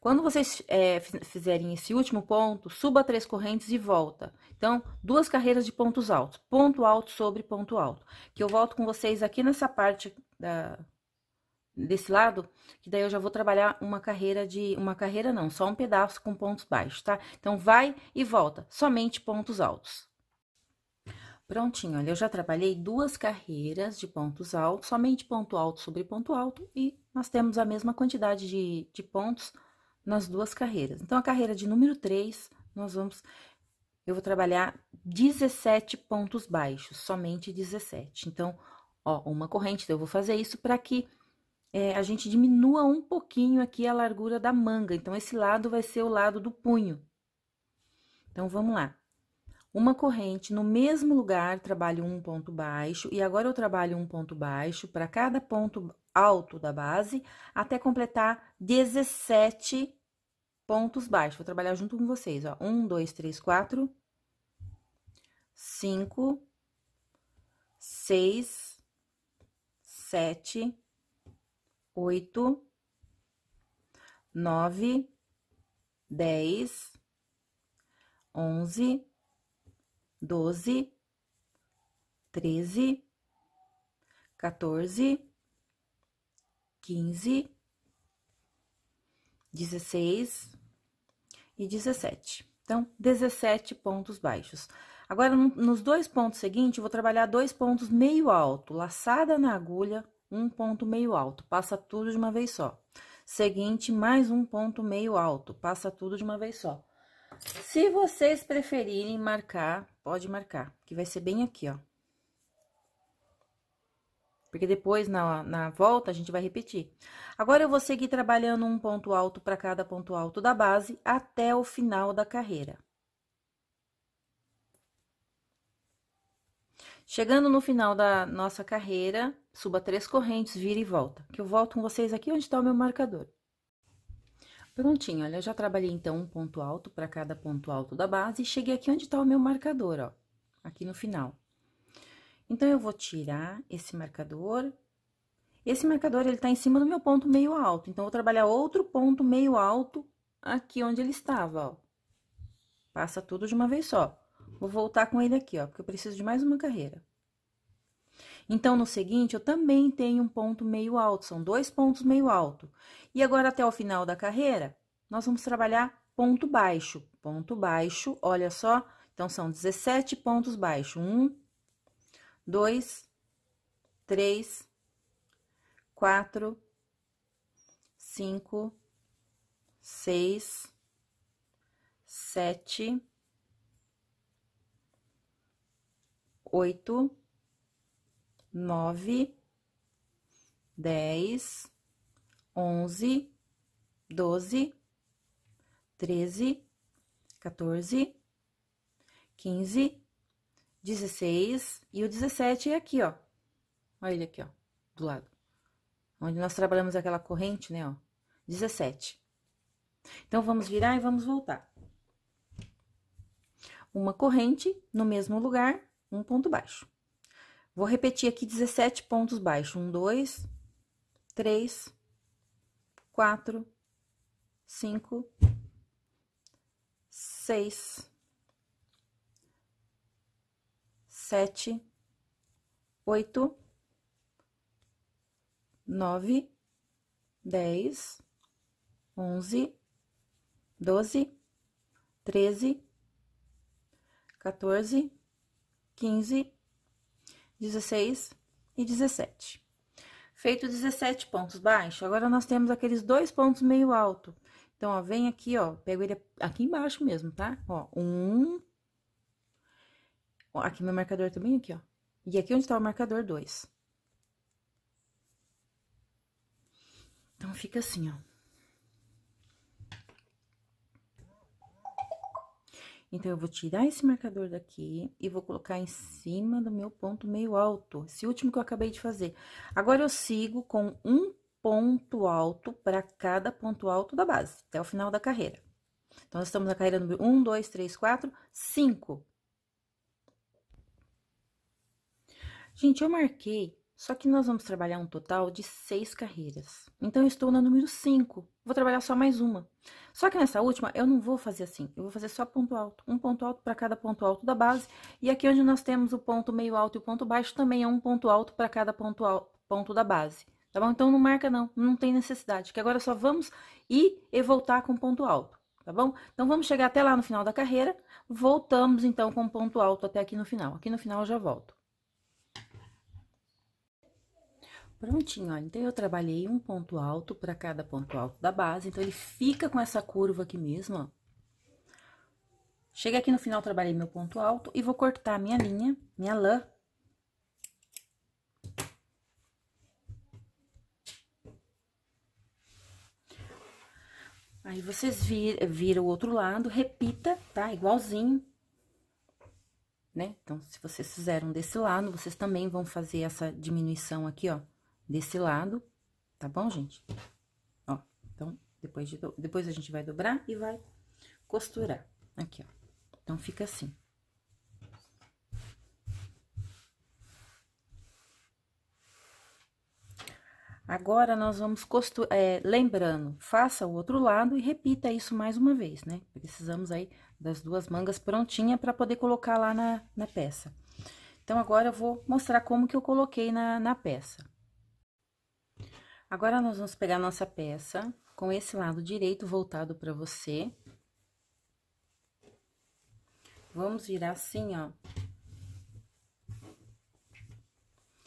Quando vocês é, fizerem esse último ponto, suba três correntes e volta. Então, duas carreiras de pontos altos, ponto alto sobre ponto alto. Que eu volto com vocês aqui nessa parte da, desse lado, que daí eu já vou trabalhar uma carreira de... Uma carreira não, só um pedaço com pontos baixos, tá? Então, vai e volta, somente pontos altos. Prontinho, olha, eu já trabalhei duas carreiras de pontos altos, somente ponto alto sobre ponto alto, e nós temos a mesma quantidade de, de pontos altos nas duas carreiras. Então, a carreira de número 3, nós vamos, eu vou trabalhar 17 pontos baixos, somente 17. Então, ó, uma corrente, então eu vou fazer isso para que é, a gente diminua um pouquinho aqui a largura da manga. Então, esse lado vai ser o lado do punho. Então, vamos lá. Uma corrente no mesmo lugar, trabalho um ponto baixo, e agora eu trabalho um ponto baixo para cada ponto alto da base, até completar 17 pontos baixos. Vou trabalhar junto com vocês, ó. Um, dois, três, quatro, cinco, seis, sete, oito, nove, dez, onze, doze, treze, quatorze, quinze, dezesseis, e 17. Então, 17 pontos baixos. Agora, nos dois pontos seguintes, vou trabalhar dois pontos meio alto, laçada na agulha, um ponto meio alto, passa tudo de uma vez só. Seguinte, mais um ponto meio alto, passa tudo de uma vez só. Se vocês preferirem marcar, pode marcar, que vai ser bem aqui, ó. Porque depois, na, na volta, a gente vai repetir. Agora, eu vou seguir trabalhando um ponto alto para cada ponto alto da base até o final da carreira. Chegando no final da nossa carreira, suba três correntes, vira e volta. Que eu volto com vocês aqui onde está o meu marcador. Prontinho, olha, eu já trabalhei, então, um ponto alto para cada ponto alto da base e cheguei aqui onde está o meu marcador, ó. Aqui no final. Então, eu vou tirar esse marcador. Esse marcador, ele tá em cima do meu ponto meio alto. Então, eu vou trabalhar outro ponto meio alto aqui onde ele estava, ó. Passa tudo de uma vez só. Vou voltar com ele aqui, ó, porque eu preciso de mais uma carreira. Então, no seguinte, eu também tenho um ponto meio alto, são dois pontos meio alto. E agora, até o final da carreira, nós vamos trabalhar ponto baixo. Ponto baixo, olha só, então, são 17 pontos baixos. Um, dois, três, quatro, cinco, seis, sete, oito, nove, dez, onze, doze, treze, quatorze, quinze 16 e o 17 é aqui, ó. Olha ele aqui, ó, do lado. Onde nós trabalhamos aquela corrente, né, ó. 17. Então, vamos virar e vamos voltar. Uma corrente no mesmo lugar, um ponto baixo. Vou repetir aqui 17 pontos baixos. Um, dois, três, quatro, cinco, seis, sete, oito, nove, dez, onze, doze, treze, quatorze, quinze, dezesseis e dezessete. Feito 17 pontos baixos, agora nós temos aqueles dois pontos meio alto. Então, ó, vem aqui, ó, pego ele aqui embaixo mesmo, tá? Ó, um, Aqui meu marcador também, aqui, ó. E aqui onde tá o marcador, dois. Então, fica assim, ó. Então, eu vou tirar esse marcador daqui e vou colocar em cima do meu ponto meio alto. Esse último que eu acabei de fazer. Agora, eu sigo com um ponto alto para cada ponto alto da base, até o final da carreira. Então, nós estamos na carreira número 1, 2, 3, 4, 5. Gente, eu marquei, só que nós vamos trabalhar um total de seis carreiras. Então, eu estou na número 5, vou trabalhar só mais uma. Só que nessa última, eu não vou fazer assim, eu vou fazer só ponto alto. Um ponto alto para cada ponto alto da base, e aqui onde nós temos o ponto meio alto e o ponto baixo, também é um ponto alto para cada ponto, alto, ponto da base. Tá bom? Então, não marca não, não tem necessidade, que agora só vamos ir e voltar com ponto alto, tá bom? Então, vamos chegar até lá no final da carreira, voltamos então com ponto alto até aqui no final. Aqui no final eu já volto. Prontinho, ó. Então, eu trabalhei um ponto alto para cada ponto alto da base. Então, ele fica com essa curva aqui mesmo, ó. Cheguei aqui no final, trabalhei meu ponto alto e vou cortar minha linha, minha lã. Aí, vocês vir, viram o outro lado, repita, tá? Igualzinho. Né? Então, se vocês fizeram desse lado, vocês também vão fazer essa diminuição aqui, ó desse lado, tá bom, gente? Ó, então, depois, de, depois a gente vai dobrar e vai costurar. Aqui, ó. Então, fica assim. Agora, nós vamos costurar, é, lembrando, faça o outro lado e repita isso mais uma vez, né? Precisamos aí das duas mangas prontinha para poder colocar lá na, na peça. Então, agora eu vou mostrar como que eu coloquei na, na peça. Agora, nós vamos pegar nossa peça com esse lado direito voltado para você. Vamos virar assim, ó.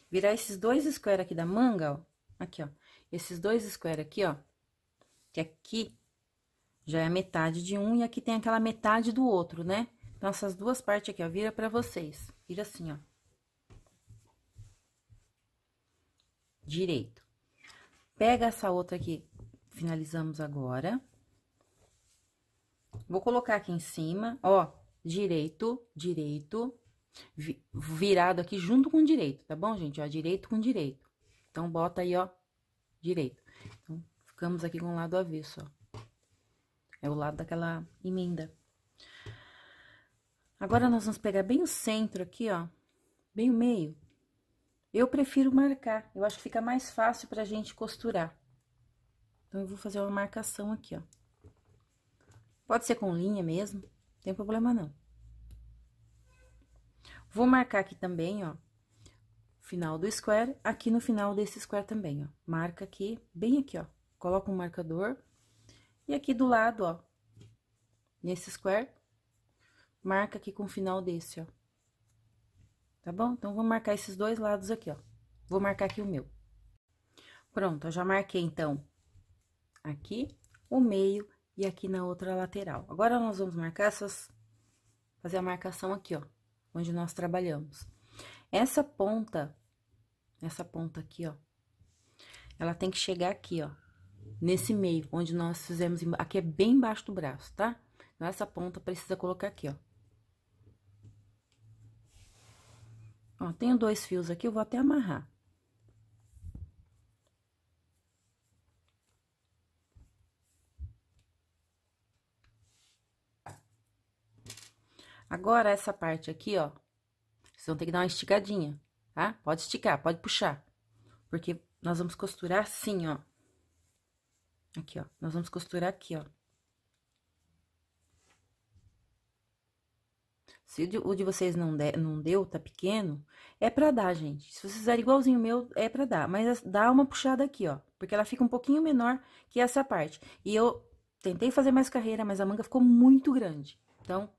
Virar esses dois square aqui da manga, ó. Aqui, ó. Esses dois square aqui, ó. Que aqui já é a metade de um e aqui tem aquela metade do outro, né? Então, essas duas partes aqui, ó, vira pra vocês. Vira assim, ó. Direito. Pega essa outra aqui, finalizamos agora. Vou colocar aqui em cima, ó, direito, direito, virado aqui junto com direito, tá bom, gente? Ó, direito com direito. Então, bota aí, ó, direito. Então, ficamos aqui com o lado avesso, ó. É o lado daquela emenda. Agora, nós vamos pegar bem o centro aqui, ó, bem o meio. Eu prefiro marcar, eu acho que fica mais fácil pra gente costurar. Então, eu vou fazer uma marcação aqui, ó. Pode ser com linha mesmo, não tem problema não. Vou marcar aqui também, ó, final do square, aqui no final desse square também, ó. Marca aqui, bem aqui, ó. Coloca um marcador e aqui do lado, ó, nesse square, marca aqui com o final desse, ó tá bom? Então, vou marcar esses dois lados aqui, ó. Vou marcar aqui o meu. Pronto, eu já marquei, então, aqui o meio e aqui na outra lateral. Agora, nós vamos marcar essas... Fazer a marcação aqui, ó, onde nós trabalhamos. Essa ponta, essa ponta aqui, ó, ela tem que chegar aqui, ó, nesse meio, onde nós fizemos... Aqui é bem embaixo do braço, tá? Então, essa ponta precisa colocar aqui, ó. Ó, tenho dois fios aqui, eu vou até amarrar. Agora, essa parte aqui, ó, vocês vão ter que dar uma esticadinha, tá? Pode esticar, pode puxar, porque nós vamos costurar assim, ó. Aqui, ó, nós vamos costurar aqui, ó. Se o de vocês não, não deu, tá pequeno, é pra dar, gente. Se vocês fizerem igualzinho o meu, é pra dar. Mas dá uma puxada aqui, ó. Porque ela fica um pouquinho menor que essa parte. E eu tentei fazer mais carreira, mas a manga ficou muito grande. Então,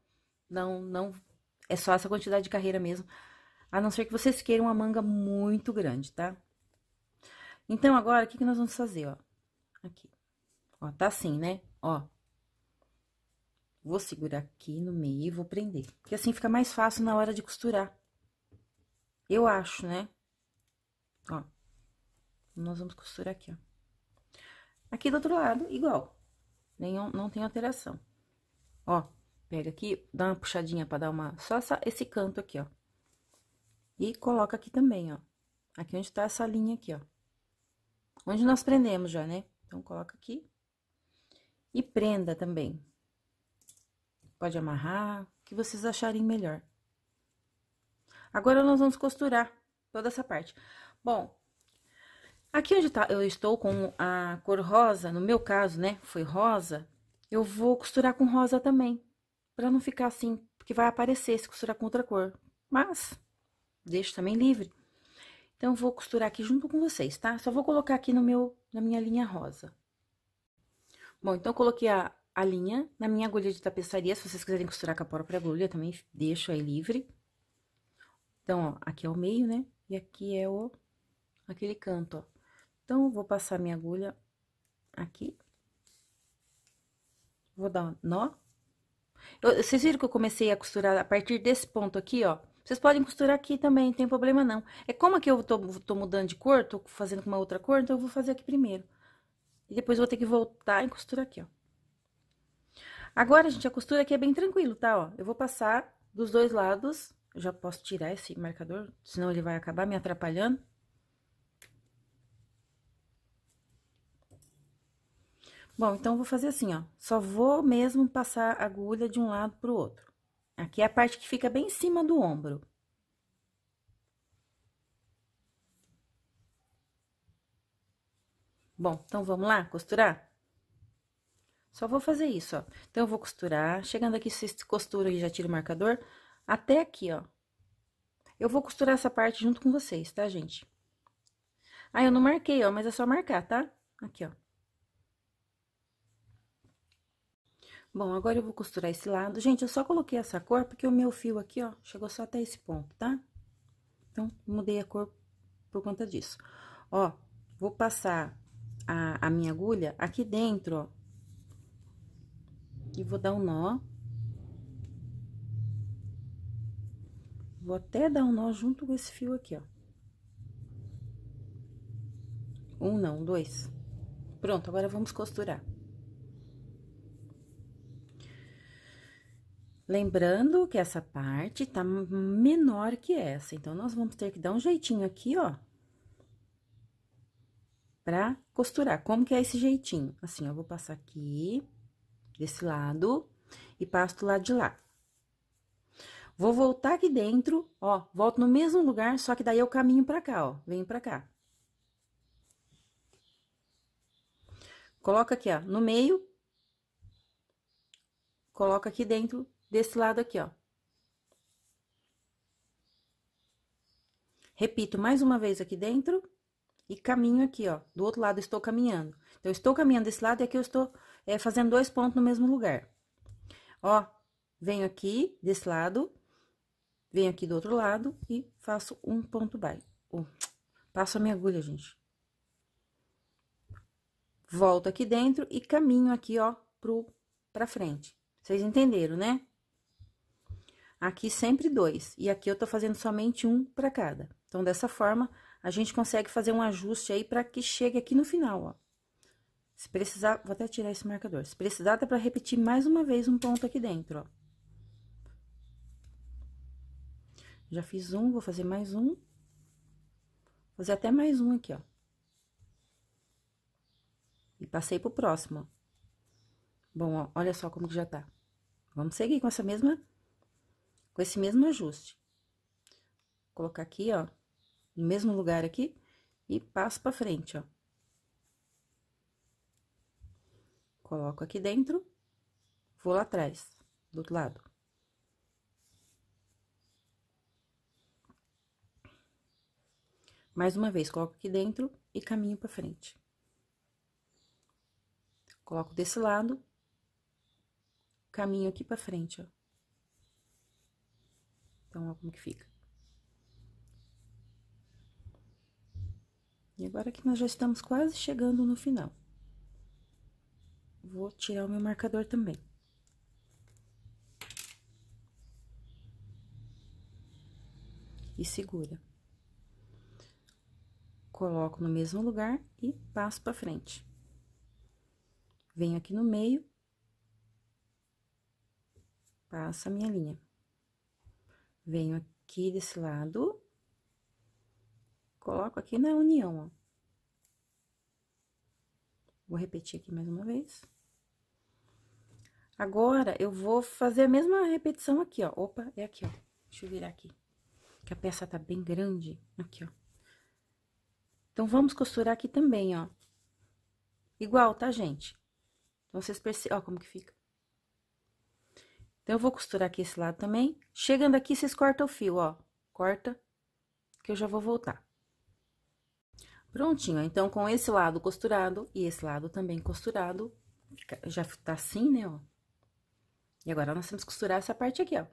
não, não... É só essa quantidade de carreira mesmo. A não ser que vocês queiram uma manga muito grande, tá? Então, agora, o que, que nós vamos fazer, ó? Aqui. Ó, tá assim, né? Ó, Vou segurar aqui no meio e vou prender. Porque assim fica mais fácil na hora de costurar. Eu acho, né? Ó. Nós vamos costurar aqui, ó. Aqui do outro lado, igual. Nenhum, não tem alteração. Ó, pega aqui, dá uma puxadinha pra dar uma... Só essa, esse canto aqui, ó. E coloca aqui também, ó. Aqui onde tá essa linha aqui, ó. Onde nós prendemos já, né? Então, coloca aqui. E prenda também pode amarrar, o que vocês acharem melhor. Agora, nós vamos costurar toda essa parte. Bom, aqui onde tá, eu estou com a cor rosa, no meu caso, né, foi rosa, eu vou costurar com rosa também, para não ficar assim, porque vai aparecer se costurar com outra cor. Mas, deixo também livre. Então, vou costurar aqui junto com vocês, tá? Só vou colocar aqui no meu, na minha linha rosa. Bom, então, coloquei a, a linha na minha agulha de tapeçaria. Se vocês quiserem costurar com a própria agulha, também deixo aí livre. Então, ó, aqui é o meio, né? E aqui é o... aquele canto, ó. Então, vou passar minha agulha aqui. Vou dar um nó. Eu, vocês viram que eu comecei a costurar a partir desse ponto aqui, ó. Vocês podem costurar aqui também, não tem problema não. É como aqui eu tô, tô mudando de cor, tô fazendo com uma outra cor, então eu vou fazer aqui primeiro. E depois vou ter que voltar e costurar aqui, ó. Agora, gente, a costura aqui é bem tranquilo, tá? Ó, eu vou passar dos dois lados. Eu já posso tirar esse marcador, senão ele vai acabar me atrapalhando. Bom, então, eu vou fazer assim, ó. Só vou mesmo passar a agulha de um lado pro outro. Aqui é a parte que fica bem em cima do ombro. Bom, então, vamos lá costurar? Só vou fazer isso, ó. Então, eu vou costurar. Chegando aqui, vocês costuram e já tira o marcador. Até aqui, ó. Eu vou costurar essa parte junto com vocês, tá, gente? Ah, eu não marquei, ó, mas é só marcar, tá? Aqui, ó. Bom, agora eu vou costurar esse lado. Gente, eu só coloquei essa cor porque o meu fio aqui, ó, chegou só até esse ponto, tá? Então, mudei a cor por conta disso. Ó, vou passar a, a minha agulha aqui dentro, ó, e vou dar um nó. Vou até dar um nó junto com esse fio aqui, ó. Um não, dois. Pronto, agora vamos costurar. Lembrando que essa parte tá menor que essa, então, nós vamos ter que dar um jeitinho aqui, ó. Pra costurar. Como que é esse jeitinho? Assim, eu vou passar aqui desse lado e passo do lado de lá. Vou voltar aqui dentro, ó, volto no mesmo lugar, só que daí eu caminho pra cá, ó, venho pra cá. Coloca aqui, ó, no meio. Coloca aqui dentro desse lado aqui, ó. Repito mais uma vez aqui dentro e caminho aqui, ó. Do outro lado estou caminhando. Então, eu estou caminhando desse lado e aqui eu estou é, fazendo dois pontos no mesmo lugar. Ó, venho aqui desse lado, venho aqui do outro lado e faço um ponto baixo. passo a minha agulha, gente. Volto aqui dentro e caminho aqui, ó, pro, pra frente. Vocês entenderam, né? Aqui sempre dois, e aqui eu tô fazendo somente um para cada. Então, dessa forma, a gente consegue fazer um ajuste aí para que chegue aqui no final, ó. Se precisar, vou até tirar esse marcador. Se precisar, dá pra repetir mais uma vez um ponto aqui dentro, ó. Já fiz um, vou fazer mais um. Vou fazer até mais um aqui, ó. E passei pro próximo, ó. Bom, ó, olha só como que já tá. Vamos seguir com essa mesma... Com esse mesmo ajuste. Vou colocar aqui, ó. No mesmo lugar aqui. E passo pra frente, ó. coloco aqui dentro, vou lá atrás, do outro lado. Mais uma vez, coloco aqui dentro e caminho para frente. Coloco desse lado, caminho aqui para frente, ó. Então, olha como que fica. E agora que nós já estamos quase chegando no final. Vou tirar o meu marcador também. E segura. Coloco no mesmo lugar e passo para frente. Venho aqui no meio. Passa a minha linha. Venho aqui desse lado. Coloco aqui na união, ó. Vou repetir aqui mais uma vez. Agora, eu vou fazer a mesma repetição aqui, ó. Opa, é aqui, ó. Deixa eu virar aqui, que a peça tá bem grande. Aqui, ó. Então, vamos costurar aqui também, ó. Igual, tá, gente? Então, vocês percebem, ó, como que fica. Então, eu vou costurar aqui esse lado também. Chegando aqui, vocês cortam o fio, ó. Corta, que eu já vou voltar. Prontinho, então, com esse lado costurado e esse lado também costurado, já tá assim, né, ó. E agora, nós temos que costurar essa parte aqui, ó.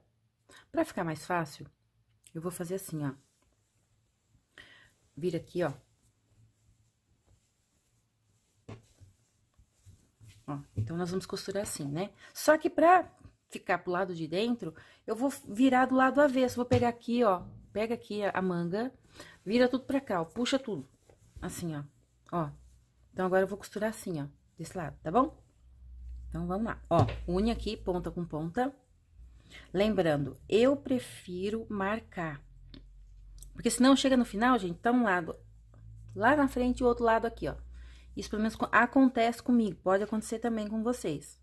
Pra ficar mais fácil, eu vou fazer assim, ó. Vira aqui, ó. Ó, então, nós vamos costurar assim, né? Só que pra ficar pro lado de dentro, eu vou virar do lado avesso. Vou pegar aqui, ó. Pega aqui a manga, vira tudo pra cá, ó. Puxa tudo. Assim, ó. Ó. Então, agora eu vou costurar assim, ó. Desse lado, tá bom? Então, vamos lá. Ó, une aqui, ponta com ponta. Lembrando, eu prefiro marcar. Porque senão chega no final, gente, tá um lado lá na frente e o outro lado aqui, ó. Isso pelo menos acontece comigo, pode acontecer também com vocês.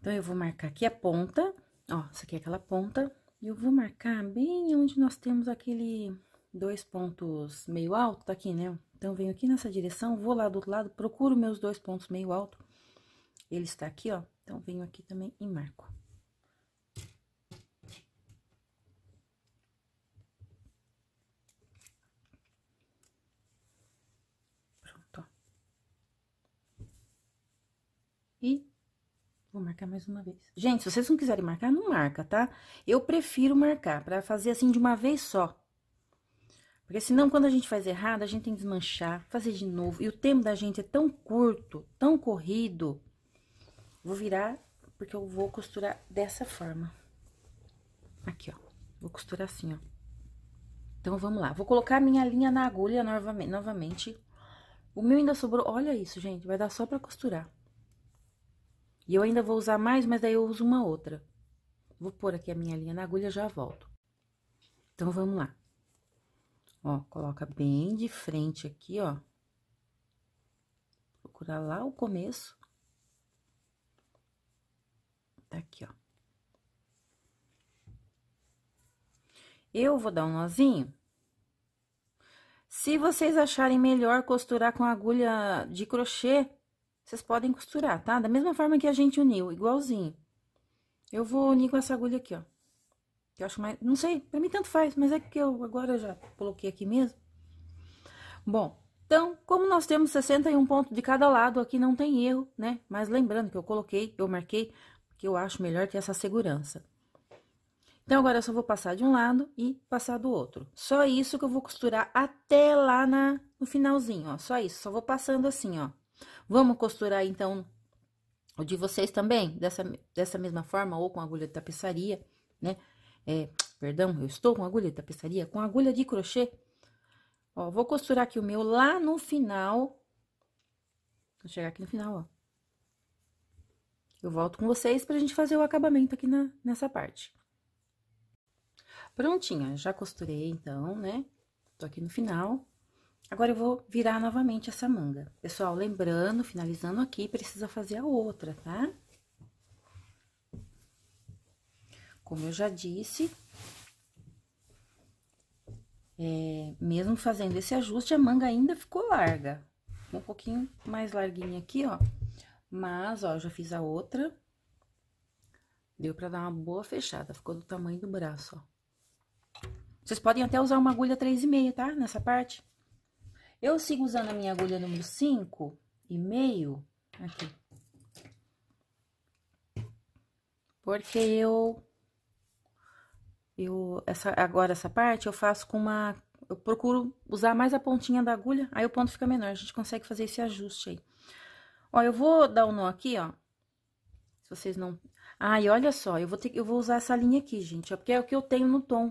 Então, eu vou marcar aqui a ponta, ó, isso aqui é aquela ponta. E eu vou marcar bem onde nós temos aquele dois pontos meio alto, tá aqui, né? Então, venho aqui nessa direção, vou lá do outro lado, procuro meus dois pontos meio alto. Ele está aqui, ó. Então, venho aqui também e marco. Pronto, ó. E Vou marcar mais uma vez. Gente, se vocês não quiserem marcar, não marca, tá? Eu prefiro marcar, para fazer assim de uma vez só. Porque senão, quando a gente faz errado, a gente tem que desmanchar, fazer de novo. E o tempo da gente é tão curto, tão corrido. Vou virar, porque eu vou costurar dessa forma. Aqui, ó. Vou costurar assim, ó. Então, vamos lá. Vou colocar a minha linha na agulha novamente. O meu ainda sobrou. Olha isso, gente. Vai dar só pra costurar. E eu ainda vou usar mais, mas daí eu uso uma outra. Vou pôr aqui a minha linha na agulha e já volto. Então, vamos lá. Ó, coloca bem de frente aqui, ó. Procurar lá o começo. Tá aqui, ó. Eu vou dar um nozinho. Se vocês acharem melhor costurar com agulha de crochê, vocês podem costurar, tá? Da mesma forma que a gente uniu, igualzinho. Eu vou unir com essa agulha aqui, ó. Que eu acho mais. Não sei, pra mim tanto faz, mas é que eu agora já coloquei aqui mesmo. Bom, então, como nós temos 61 pontos de cada lado, aqui não tem erro, né? Mas lembrando que eu coloquei, eu marquei, porque eu acho melhor ter essa segurança. Então, agora eu só vou passar de um lado e passar do outro. Só isso que eu vou costurar até lá na, no finalzinho, ó. Só isso, só vou passando assim, ó. Vamos costurar, então, o de vocês também, dessa, dessa mesma forma, ou com agulha de tapeçaria, né? É, perdão, eu estou com agulha de tapeçaria, com agulha de crochê. Ó, vou costurar aqui o meu lá no final. Vou chegar aqui no final, ó. Eu volto com vocês pra gente fazer o acabamento aqui na, nessa parte. Prontinha, já costurei então, né? Tô aqui no final. Agora, eu vou virar novamente essa manga. Pessoal, lembrando, finalizando aqui, precisa fazer a outra, tá? Tá? Como eu já disse, é, mesmo fazendo esse ajuste, a manga ainda ficou larga. Um pouquinho mais larguinha aqui, ó. Mas, ó, eu já fiz a outra. Deu pra dar uma boa fechada. Ficou do tamanho do braço, ó. Vocês podem até usar uma agulha 3,5, tá? Nessa parte. Eu sigo usando a minha agulha número 5,5, e meio aqui. Porque eu eu, essa, agora essa parte eu faço com uma... Eu procuro usar mais a pontinha da agulha, aí o ponto fica menor. A gente consegue fazer esse ajuste aí. Ó, eu vou dar um nó aqui, ó. Se vocês não... Ah, e olha só, eu vou, ter, eu vou usar essa linha aqui, gente, ó, é porque é o que eu tenho no tom,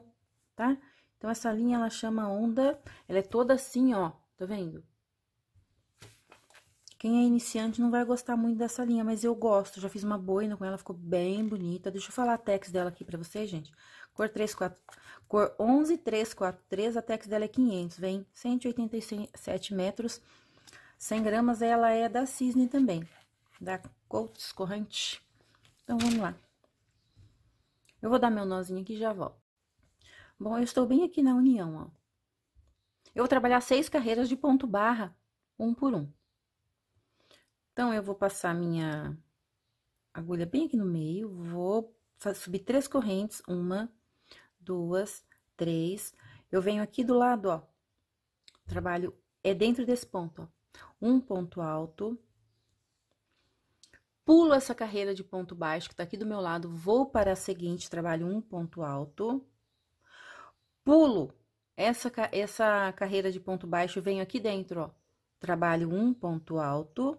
tá? Então, essa linha, ela chama onda, ela é toda assim, ó, tá vendo? Quem é iniciante não vai gostar muito dessa linha, mas eu gosto. Já fiz uma boina com ela, ficou bem bonita. Deixa eu falar a tex dela aqui pra vocês, gente. Cor 3, 4, cor 11, 3, 4, 3, a tex dela é 500, vem 187 metros, 100 gramas, ela é da Cisne também, da Colts Corrente. Então, vamos lá. Eu vou dar meu nozinho aqui e já volto. Bom, eu estou bem aqui na união, ó. Eu vou trabalhar seis carreiras de ponto barra, um por um. Então, eu vou passar minha agulha bem aqui no meio, vou subir três correntes, uma, duas, três. Eu venho aqui do lado, ó. trabalho é dentro desse ponto, ó. Um ponto alto. Pulo essa carreira de ponto baixo que tá aqui do meu lado, vou para a seguinte, trabalho um ponto alto. Pulo essa, essa carreira de ponto baixo, venho aqui dentro, ó. Trabalho um ponto alto.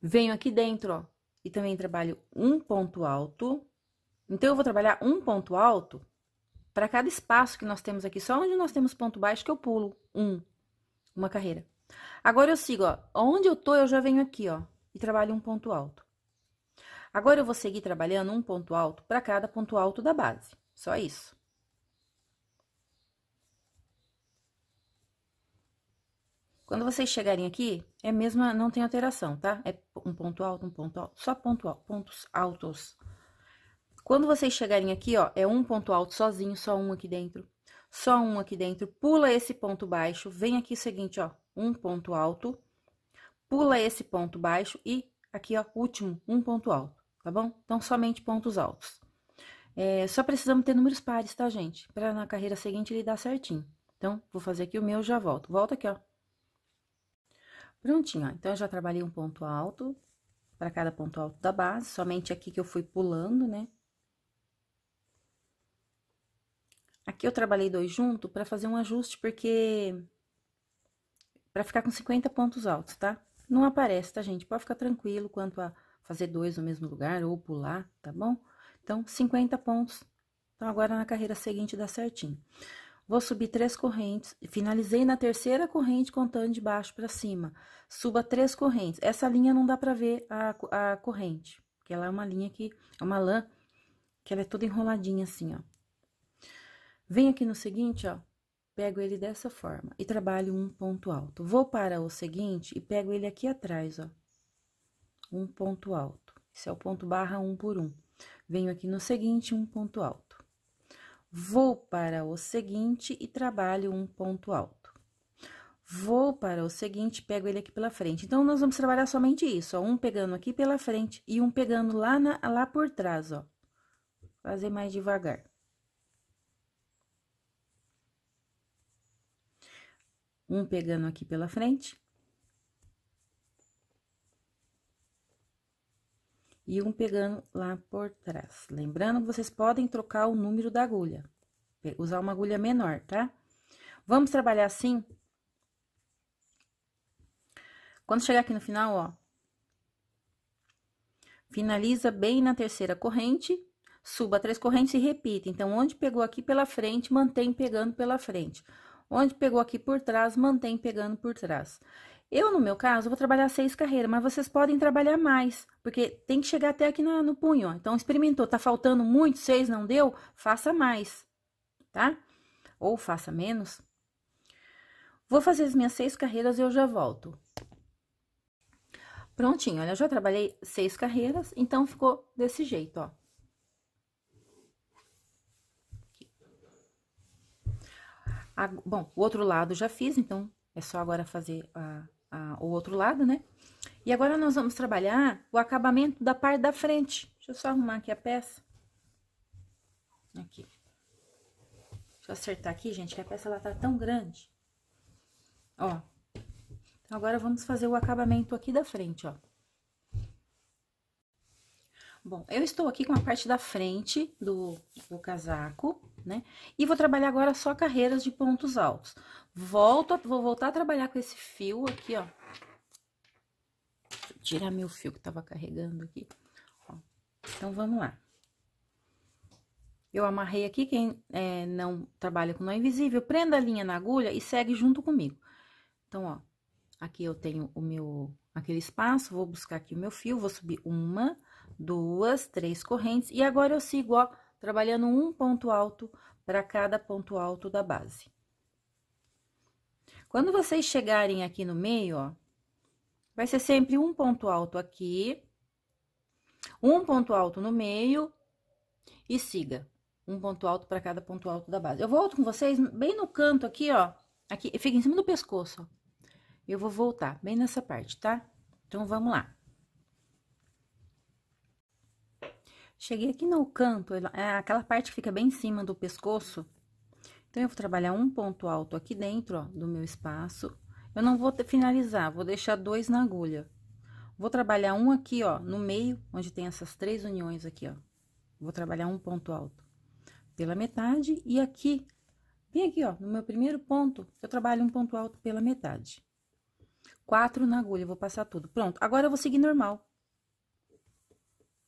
Venho aqui dentro, ó, e também trabalho um ponto alto. Então, eu vou trabalhar um ponto alto para cada espaço que nós temos aqui. Só onde nós temos ponto baixo que eu pulo um, uma carreira. Agora, eu sigo, ó. Onde eu tô, eu já venho aqui, ó, e trabalho um ponto alto. Agora, eu vou seguir trabalhando um ponto alto para cada ponto alto da base. Só isso. Quando vocês chegarem aqui, é mesmo, não tem alteração, tá? É um ponto alto, um ponto alto, só ponto alto, pontos altos. Quando vocês chegarem aqui, ó, é um ponto alto sozinho, só um aqui dentro, só um aqui dentro, pula esse ponto baixo, vem aqui o seguinte, ó, um ponto alto, pula esse ponto baixo e aqui, ó, último, um ponto alto, tá bom? Então, somente pontos altos. É, só precisamos ter números pares, tá, gente? Pra na carreira seguinte ele dar certinho. Então, vou fazer aqui o meu já volto. Volta aqui, ó. Prontinho, ó. Então, eu já trabalhei um ponto alto para cada ponto alto da base, somente aqui que eu fui pulando, né? Aqui eu trabalhei dois junto para fazer um ajuste, porque... para ficar com 50 pontos altos, tá? Não aparece, tá, gente? Pode ficar tranquilo quanto a fazer dois no mesmo lugar ou pular, tá bom? Então, 50 pontos. Então, agora na carreira seguinte dá certinho. Vou subir três correntes, finalizei na terceira corrente contando de baixo para cima. Suba três correntes. Essa linha não dá para ver a, a corrente, porque ela é uma linha que é uma lã que ela é toda enroladinha assim, ó. Venho aqui no seguinte, ó, pego ele dessa forma e trabalho um ponto alto. Vou para o seguinte e pego ele aqui atrás, ó, um ponto alto. Esse é o ponto barra um por um. Venho aqui no seguinte, um ponto alto. Vou para o seguinte e trabalho um ponto alto. Vou para o seguinte, pego ele aqui pela frente. Então, nós vamos trabalhar somente isso, ó, um pegando aqui pela frente e um pegando lá, na, lá por trás, ó. Fazer mais devagar. um pegando aqui pela frente. E um pegando lá por trás. Lembrando que vocês podem trocar o número da agulha, usar uma agulha menor, tá? Vamos trabalhar assim? Quando chegar aqui no final, ó, finaliza bem na terceira corrente, suba três correntes e repita. Então, onde pegou aqui pela frente, mantém pegando pela frente. Onde pegou aqui por trás, mantém pegando por trás. Eu, no meu caso, vou trabalhar seis carreiras, mas vocês podem trabalhar mais, porque tem que chegar até aqui no, no punho. Ó. Então, experimentou, tá faltando muito, seis não deu? Faça mais, tá? Ou faça menos. Vou fazer as minhas seis carreiras e eu já volto. Prontinho, olha, eu já trabalhei seis carreiras, então ficou desse jeito, ó. A, bom, o outro lado já fiz, então é só agora fazer a, a, o outro lado, né? E agora nós vamos trabalhar o acabamento da parte da frente. Deixa eu só arrumar aqui a peça. Aqui. Deixa eu acertar aqui, gente, que a peça ela tá tão grande. Ó. Então, agora vamos fazer o acabamento aqui da frente, ó. Bom, eu estou aqui com a parte da frente do, do casaco né? E vou trabalhar agora só carreiras de pontos altos. Volto, vou voltar a trabalhar com esse fio aqui, ó. Deixa eu tirar meu fio que tava carregando aqui. Ó. Então, vamos lá. Eu amarrei aqui, quem é, não trabalha com nó invisível, prenda a linha na agulha e segue junto comigo. Então, ó, aqui eu tenho o meu, aquele espaço, vou buscar aqui o meu fio, vou subir uma, duas, três correntes, e agora eu sigo, ó, trabalhando um ponto alto para cada ponto alto da base. Quando vocês chegarem aqui no meio, ó, vai ser sempre um ponto alto aqui, um ponto alto no meio e siga. Um ponto alto para cada ponto alto da base. Eu volto com vocês bem no canto aqui, ó. Aqui, fica em cima do pescoço, ó. Eu vou voltar bem nessa parte, tá? Então, vamos lá. Cheguei aqui no canto, é aquela parte que fica bem em cima do pescoço. Então, eu vou trabalhar um ponto alto aqui dentro, ó, do meu espaço. Eu não vou finalizar, vou deixar dois na agulha. Vou trabalhar um aqui, ó, no meio, onde tem essas três uniões aqui, ó. Vou trabalhar um ponto alto pela metade e aqui, bem aqui, ó, no meu primeiro ponto, eu trabalho um ponto alto pela metade. Quatro na agulha, vou passar tudo. Pronto, agora eu vou seguir normal.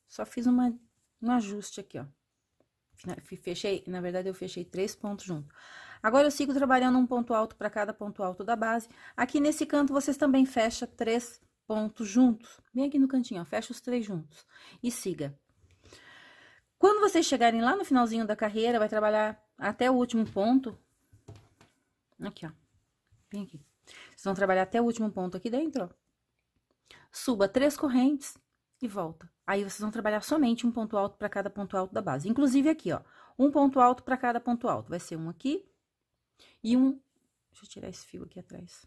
Só fiz uma um ajuste aqui, ó. Fechei, na verdade, eu fechei três pontos junto. Agora, eu sigo trabalhando um ponto alto para cada ponto alto da base. Aqui nesse canto, vocês também fecham três pontos juntos. Bem aqui no cantinho, ó, fecha os três juntos e siga. Quando vocês chegarem lá no finalzinho da carreira, vai trabalhar até o último ponto. Aqui, ó. Vem aqui. Vocês vão trabalhar até o último ponto aqui dentro, ó. Suba três correntes e volta. Aí vocês vão trabalhar somente um ponto alto para cada ponto alto da base. Inclusive aqui, ó, um ponto alto para cada ponto alto. Vai ser um aqui e um... Deixa eu tirar esse fio aqui atrás.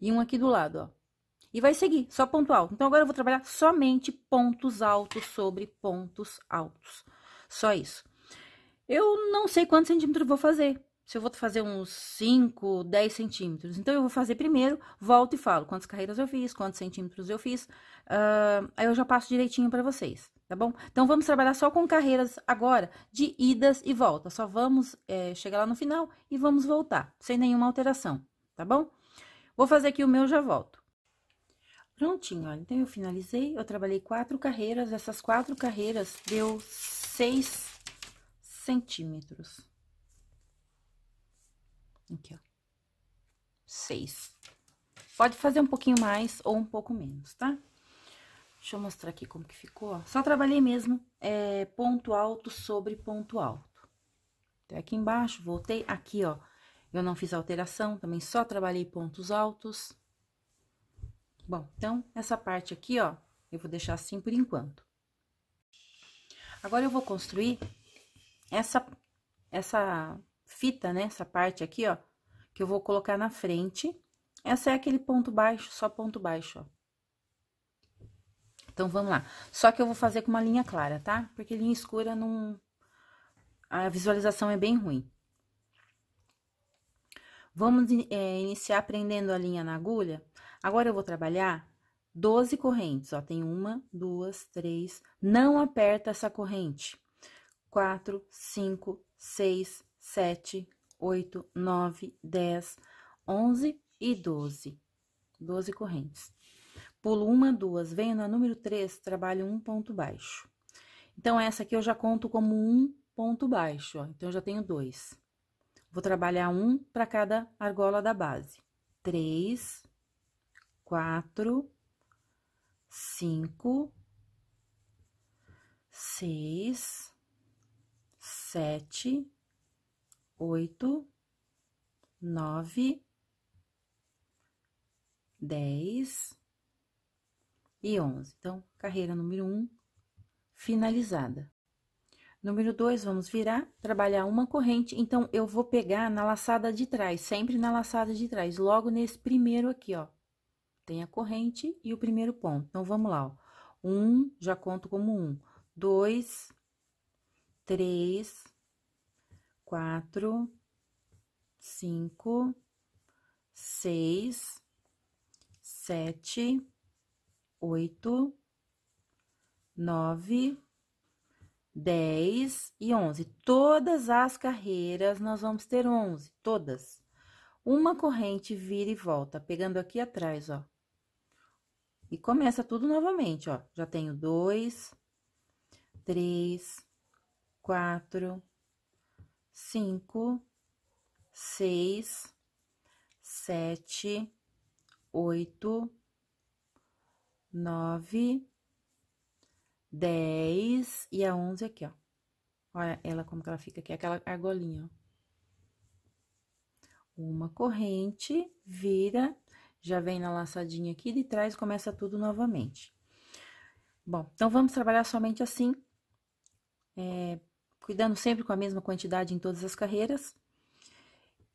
E um aqui do lado, ó. E vai seguir, só ponto alto. Então, agora eu vou trabalhar somente pontos altos sobre pontos altos. Só isso. Eu não sei quantos centímetros vou fazer, se eu vou fazer uns 5, 10 centímetros. Então, eu vou fazer primeiro, volto e falo quantas carreiras eu fiz, quantos centímetros eu fiz. Uh, aí eu já passo direitinho para vocês, tá bom? Então, vamos trabalhar só com carreiras agora de idas e voltas. Só vamos é, chegar lá no final e vamos voltar, sem nenhuma alteração, tá bom? Vou fazer aqui o meu já volto. Prontinho, ó. então eu finalizei, eu trabalhei quatro carreiras, essas quatro carreiras deu 6 centímetros. Aqui, ó. Seis. Pode fazer um pouquinho mais ou um pouco menos, tá? Deixa eu mostrar aqui como que ficou, ó. Só trabalhei mesmo é, ponto alto sobre ponto alto. Até aqui embaixo, voltei. Aqui, ó, eu não fiz alteração, também só trabalhei pontos altos. Bom, então, essa parte aqui, ó, eu vou deixar assim por enquanto. Agora, eu vou construir essa, essa fita, né? Essa parte aqui, ó, que eu vou colocar na frente. Essa é aquele ponto baixo, só ponto baixo, ó. Então, vamos lá. Só que eu vou fazer com uma linha clara, tá? Porque linha escura não... A visualização é bem ruim. Vamos é, iniciar prendendo a linha na agulha. Agora, eu vou trabalhar 12 correntes, ó. Tem uma, duas, três. Não aperta essa corrente. Quatro, cinco, seis, 7, 8, 9, 10, 11 e 12. 12 correntes. Pulo uma, duas, venho na número 3, trabalho um ponto baixo. Então, essa aqui eu já conto como um ponto baixo, ó. Então, eu já tenho dois. Vou trabalhar um para cada argola da base. Três, quatro, cinco, seis, sete, oito, nove, dez e onze. Então, carreira número um, finalizada. Número dois, vamos virar, trabalhar uma corrente. Então, eu vou pegar na laçada de trás, sempre na laçada de trás, logo nesse primeiro aqui, ó. Tem a corrente e o primeiro ponto. Então, vamos lá, ó. Um, já conto como um. Dois, três, quatro, cinco, seis, sete, oito, nove, dez e onze. Todas as carreiras nós vamos ter onze, todas. Uma corrente vira e volta, pegando aqui atrás, ó. E começa tudo novamente, ó. Já tenho dois, três, quatro, cinco, seis, sete, oito, nove, dez e a onze aqui, ó. Olha ela como que ela fica aqui, aquela argolinha, ó. Uma corrente, vira, já vem na laçadinha aqui de trás começa tudo novamente. Bom, então, vamos trabalhar somente assim, é, cuidando sempre com a mesma quantidade em todas as carreiras.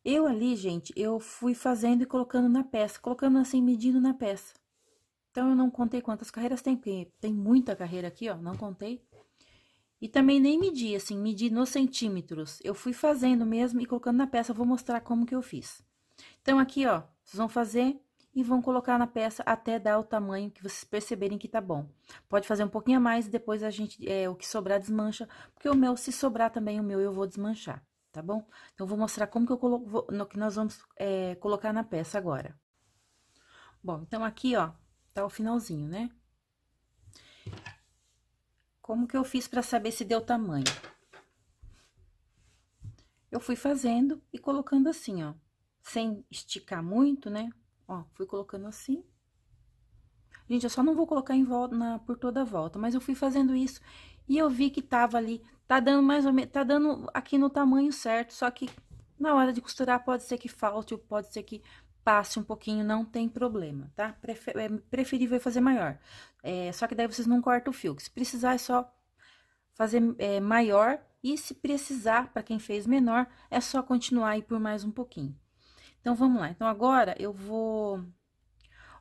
Eu ali, gente, eu fui fazendo e colocando na peça, colocando assim, medindo na peça. Então, eu não contei quantas carreiras tem, porque tem muita carreira aqui, ó, não contei. E também nem medi, assim, medi nos centímetros. Eu fui fazendo mesmo e colocando na peça, vou mostrar como que eu fiz. Então, aqui, ó, vocês vão fazer e vão colocar na peça até dar o tamanho que vocês perceberem que tá bom. Pode fazer um pouquinho a mais e depois a gente, é, o que sobrar desmancha, porque o meu, se sobrar também o meu, eu vou desmanchar, tá bom? Então, vou mostrar como que eu coloco, vou, no que nós vamos é, colocar na peça agora. Bom, então aqui, ó, tá o finalzinho, né? Como que eu fiz para saber se deu tamanho? Eu fui fazendo e colocando assim, ó, sem esticar muito, né? Ó, fui colocando assim. Gente, eu só não vou colocar em volta, na, por toda a volta, mas eu fui fazendo isso e eu vi que tava ali, tá dando mais ou menos, tá dando aqui no tamanho certo, só que na hora de costurar pode ser que falte ou pode ser que passe um pouquinho, não tem problema, tá? Prefer, é preferível fazer maior, é, só que daí vocês não cortam o fio, que se precisar é só fazer é, maior e se precisar, para quem fez menor, é só continuar aí por mais um pouquinho. Então, vamos lá. Então, agora eu vou...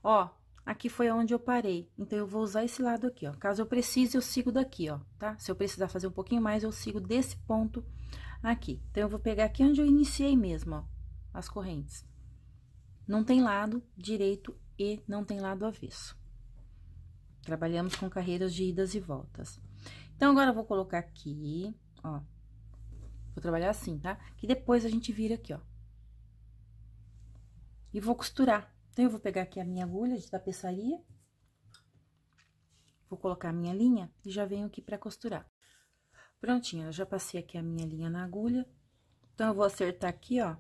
Ó, aqui foi onde eu parei. Então, eu vou usar esse lado aqui, ó. Caso eu precise, eu sigo daqui, ó, tá? Se eu precisar fazer um pouquinho mais, eu sigo desse ponto aqui. Então, eu vou pegar aqui onde eu iniciei mesmo, ó, as correntes. Não tem lado direito e não tem lado avesso. Trabalhamos com carreiras de idas e voltas. Então, agora eu vou colocar aqui, ó. Vou trabalhar assim, tá? Que depois a gente vira aqui, ó e vou costurar. Então, eu vou pegar aqui a minha agulha de tapeçaria, vou colocar a minha linha e já venho aqui para costurar. Prontinho, eu já passei aqui a minha linha na agulha, então, eu vou acertar aqui, ó.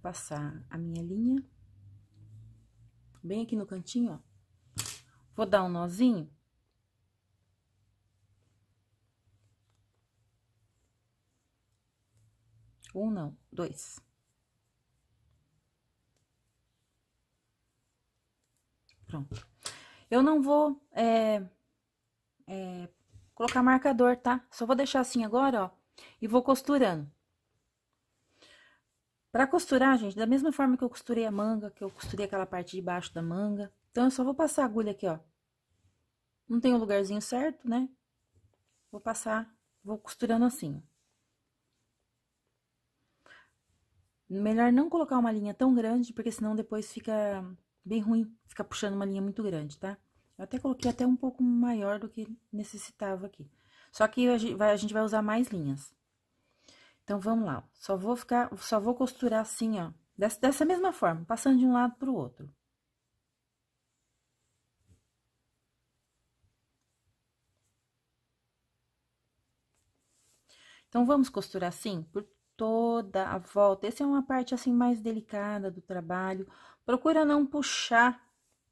Passar a minha linha, bem aqui no cantinho, ó. Vou dar um nozinho Um não, dois. Pronto. Eu não vou é, é, colocar marcador, tá? Só vou deixar assim agora, ó, e vou costurando. Pra costurar, gente, da mesma forma que eu costurei a manga, que eu costurei aquela parte de baixo da manga, então eu só vou passar a agulha aqui, ó. Não tem o um lugarzinho certo, né? Vou passar, vou costurando assim, ó. Melhor não colocar uma linha tão grande, porque senão depois fica bem ruim, fica puxando uma linha muito grande, tá? Eu até coloquei até um pouco maior do que necessitava aqui. Só que a gente vai, a gente vai usar mais linhas. Então, vamos lá. Só vou ficar, só vou costurar assim, ó. Dessa, dessa mesma forma, passando de um lado pro outro. Então, vamos costurar assim por toda a volta. Essa é uma parte assim mais delicada do trabalho. Procura não puxar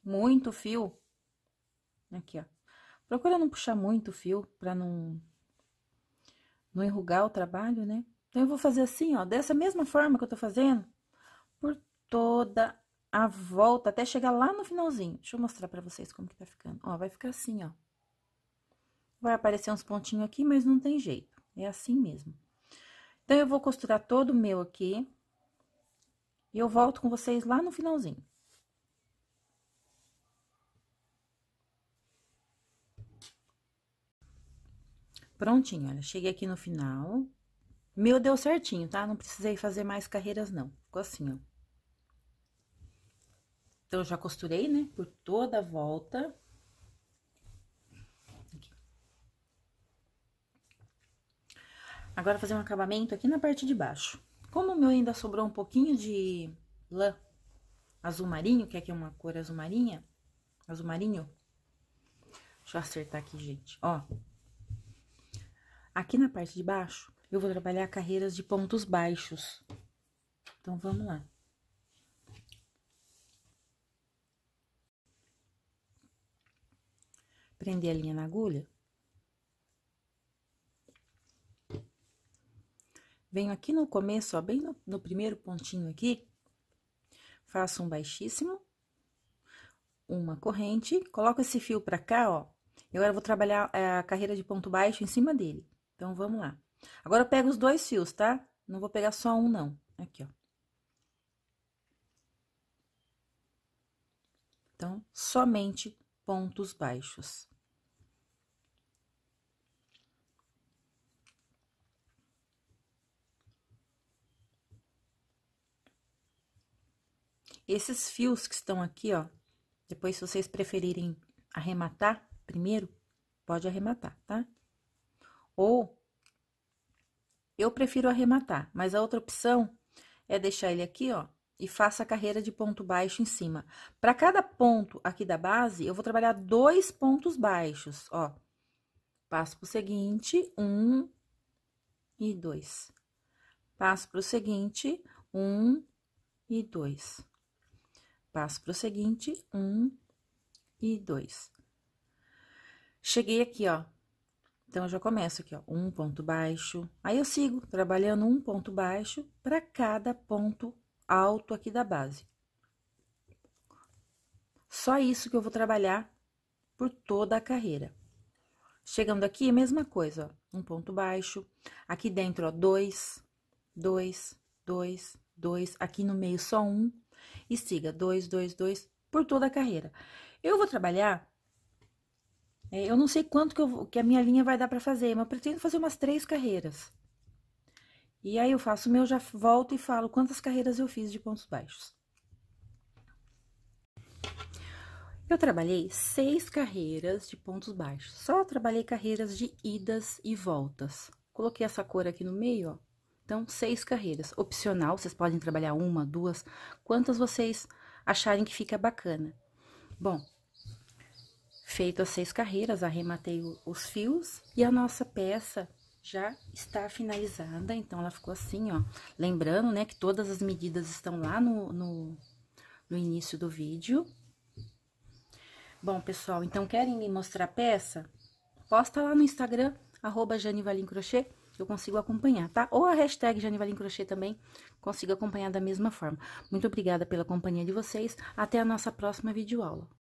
muito o fio. Aqui, ó. Procura não puxar muito o fio para não não enrugar o trabalho, né? Então eu vou fazer assim, ó, dessa mesma forma que eu tô fazendo, por toda a volta até chegar lá no finalzinho. Deixa eu mostrar para vocês como que tá ficando. Ó, vai ficar assim, ó. Vai aparecer uns pontinhos aqui, mas não tem jeito. É assim mesmo. Então, eu vou costurar todo o meu aqui. E eu volto com vocês lá no finalzinho. Prontinho, olha, cheguei aqui no final. Meu deu certinho, tá? Não precisei fazer mais carreiras, não. Ficou assim, ó. Então, eu já costurei, né, por toda a volta. Agora, fazer um acabamento aqui na parte de baixo. Como o meu ainda sobrou um pouquinho de lã azul marinho, que aqui é uma cor azul marinha, azul marinho. Deixa eu acertar aqui, gente, ó. Aqui na parte de baixo, eu vou trabalhar carreiras de pontos baixos. Então, vamos lá. Prender a linha na agulha. venho aqui no começo, ó, bem no, no primeiro pontinho aqui, faço um baixíssimo, uma corrente, coloco esse fio pra cá, ó, e agora eu vou trabalhar é, a carreira de ponto baixo em cima dele. Então, vamos lá. Agora, eu pego os dois fios, tá? Não vou pegar só um, não. Aqui, ó. Então, somente pontos baixos. Esses fios que estão aqui, ó, depois se vocês preferirem arrematar primeiro, pode arrematar, tá? Ou, eu prefiro arrematar, mas a outra opção é deixar ele aqui, ó, e faça a carreira de ponto baixo em cima. Para cada ponto aqui da base, eu vou trabalhar dois pontos baixos, ó. Passo pro seguinte, um e dois. Passo pro seguinte, um e dois passo para o seguinte, um e dois. Cheguei aqui, ó. Então, eu já começo aqui, ó, um ponto baixo. Aí, eu sigo trabalhando um ponto baixo para cada ponto alto aqui da base. Só isso que eu vou trabalhar por toda a carreira. Chegando aqui, a mesma coisa, ó, um ponto baixo. Aqui dentro, ó, dois, dois, dois, dois. Aqui no meio, só um, e siga 222 por toda a carreira. Eu vou trabalhar. É, eu não sei quanto que, eu, que a minha linha vai dar para fazer, mas eu pretendo fazer umas três carreiras. E aí eu faço o meu, já volto e falo quantas carreiras eu fiz de pontos baixos. Eu trabalhei seis carreiras de pontos baixos. Só trabalhei carreiras de idas e voltas. Coloquei essa cor aqui no meio, ó. Então, seis carreiras. Opcional, vocês podem trabalhar uma, duas, quantas vocês acharem que fica bacana. Bom, feito as seis carreiras, arrematei os fios e a nossa peça já está finalizada, então ela ficou assim, ó. Lembrando, né, que todas as medidas estão lá no, no, no início do vídeo. Bom, pessoal, então querem me mostrar a peça? Posta lá no Instagram, arroba Crochê, eu consigo acompanhar, tá? Ou a hashtag Janivalim Crochê também consigo acompanhar da mesma forma. Muito obrigada pela companhia de vocês. Até a nossa próxima videoaula.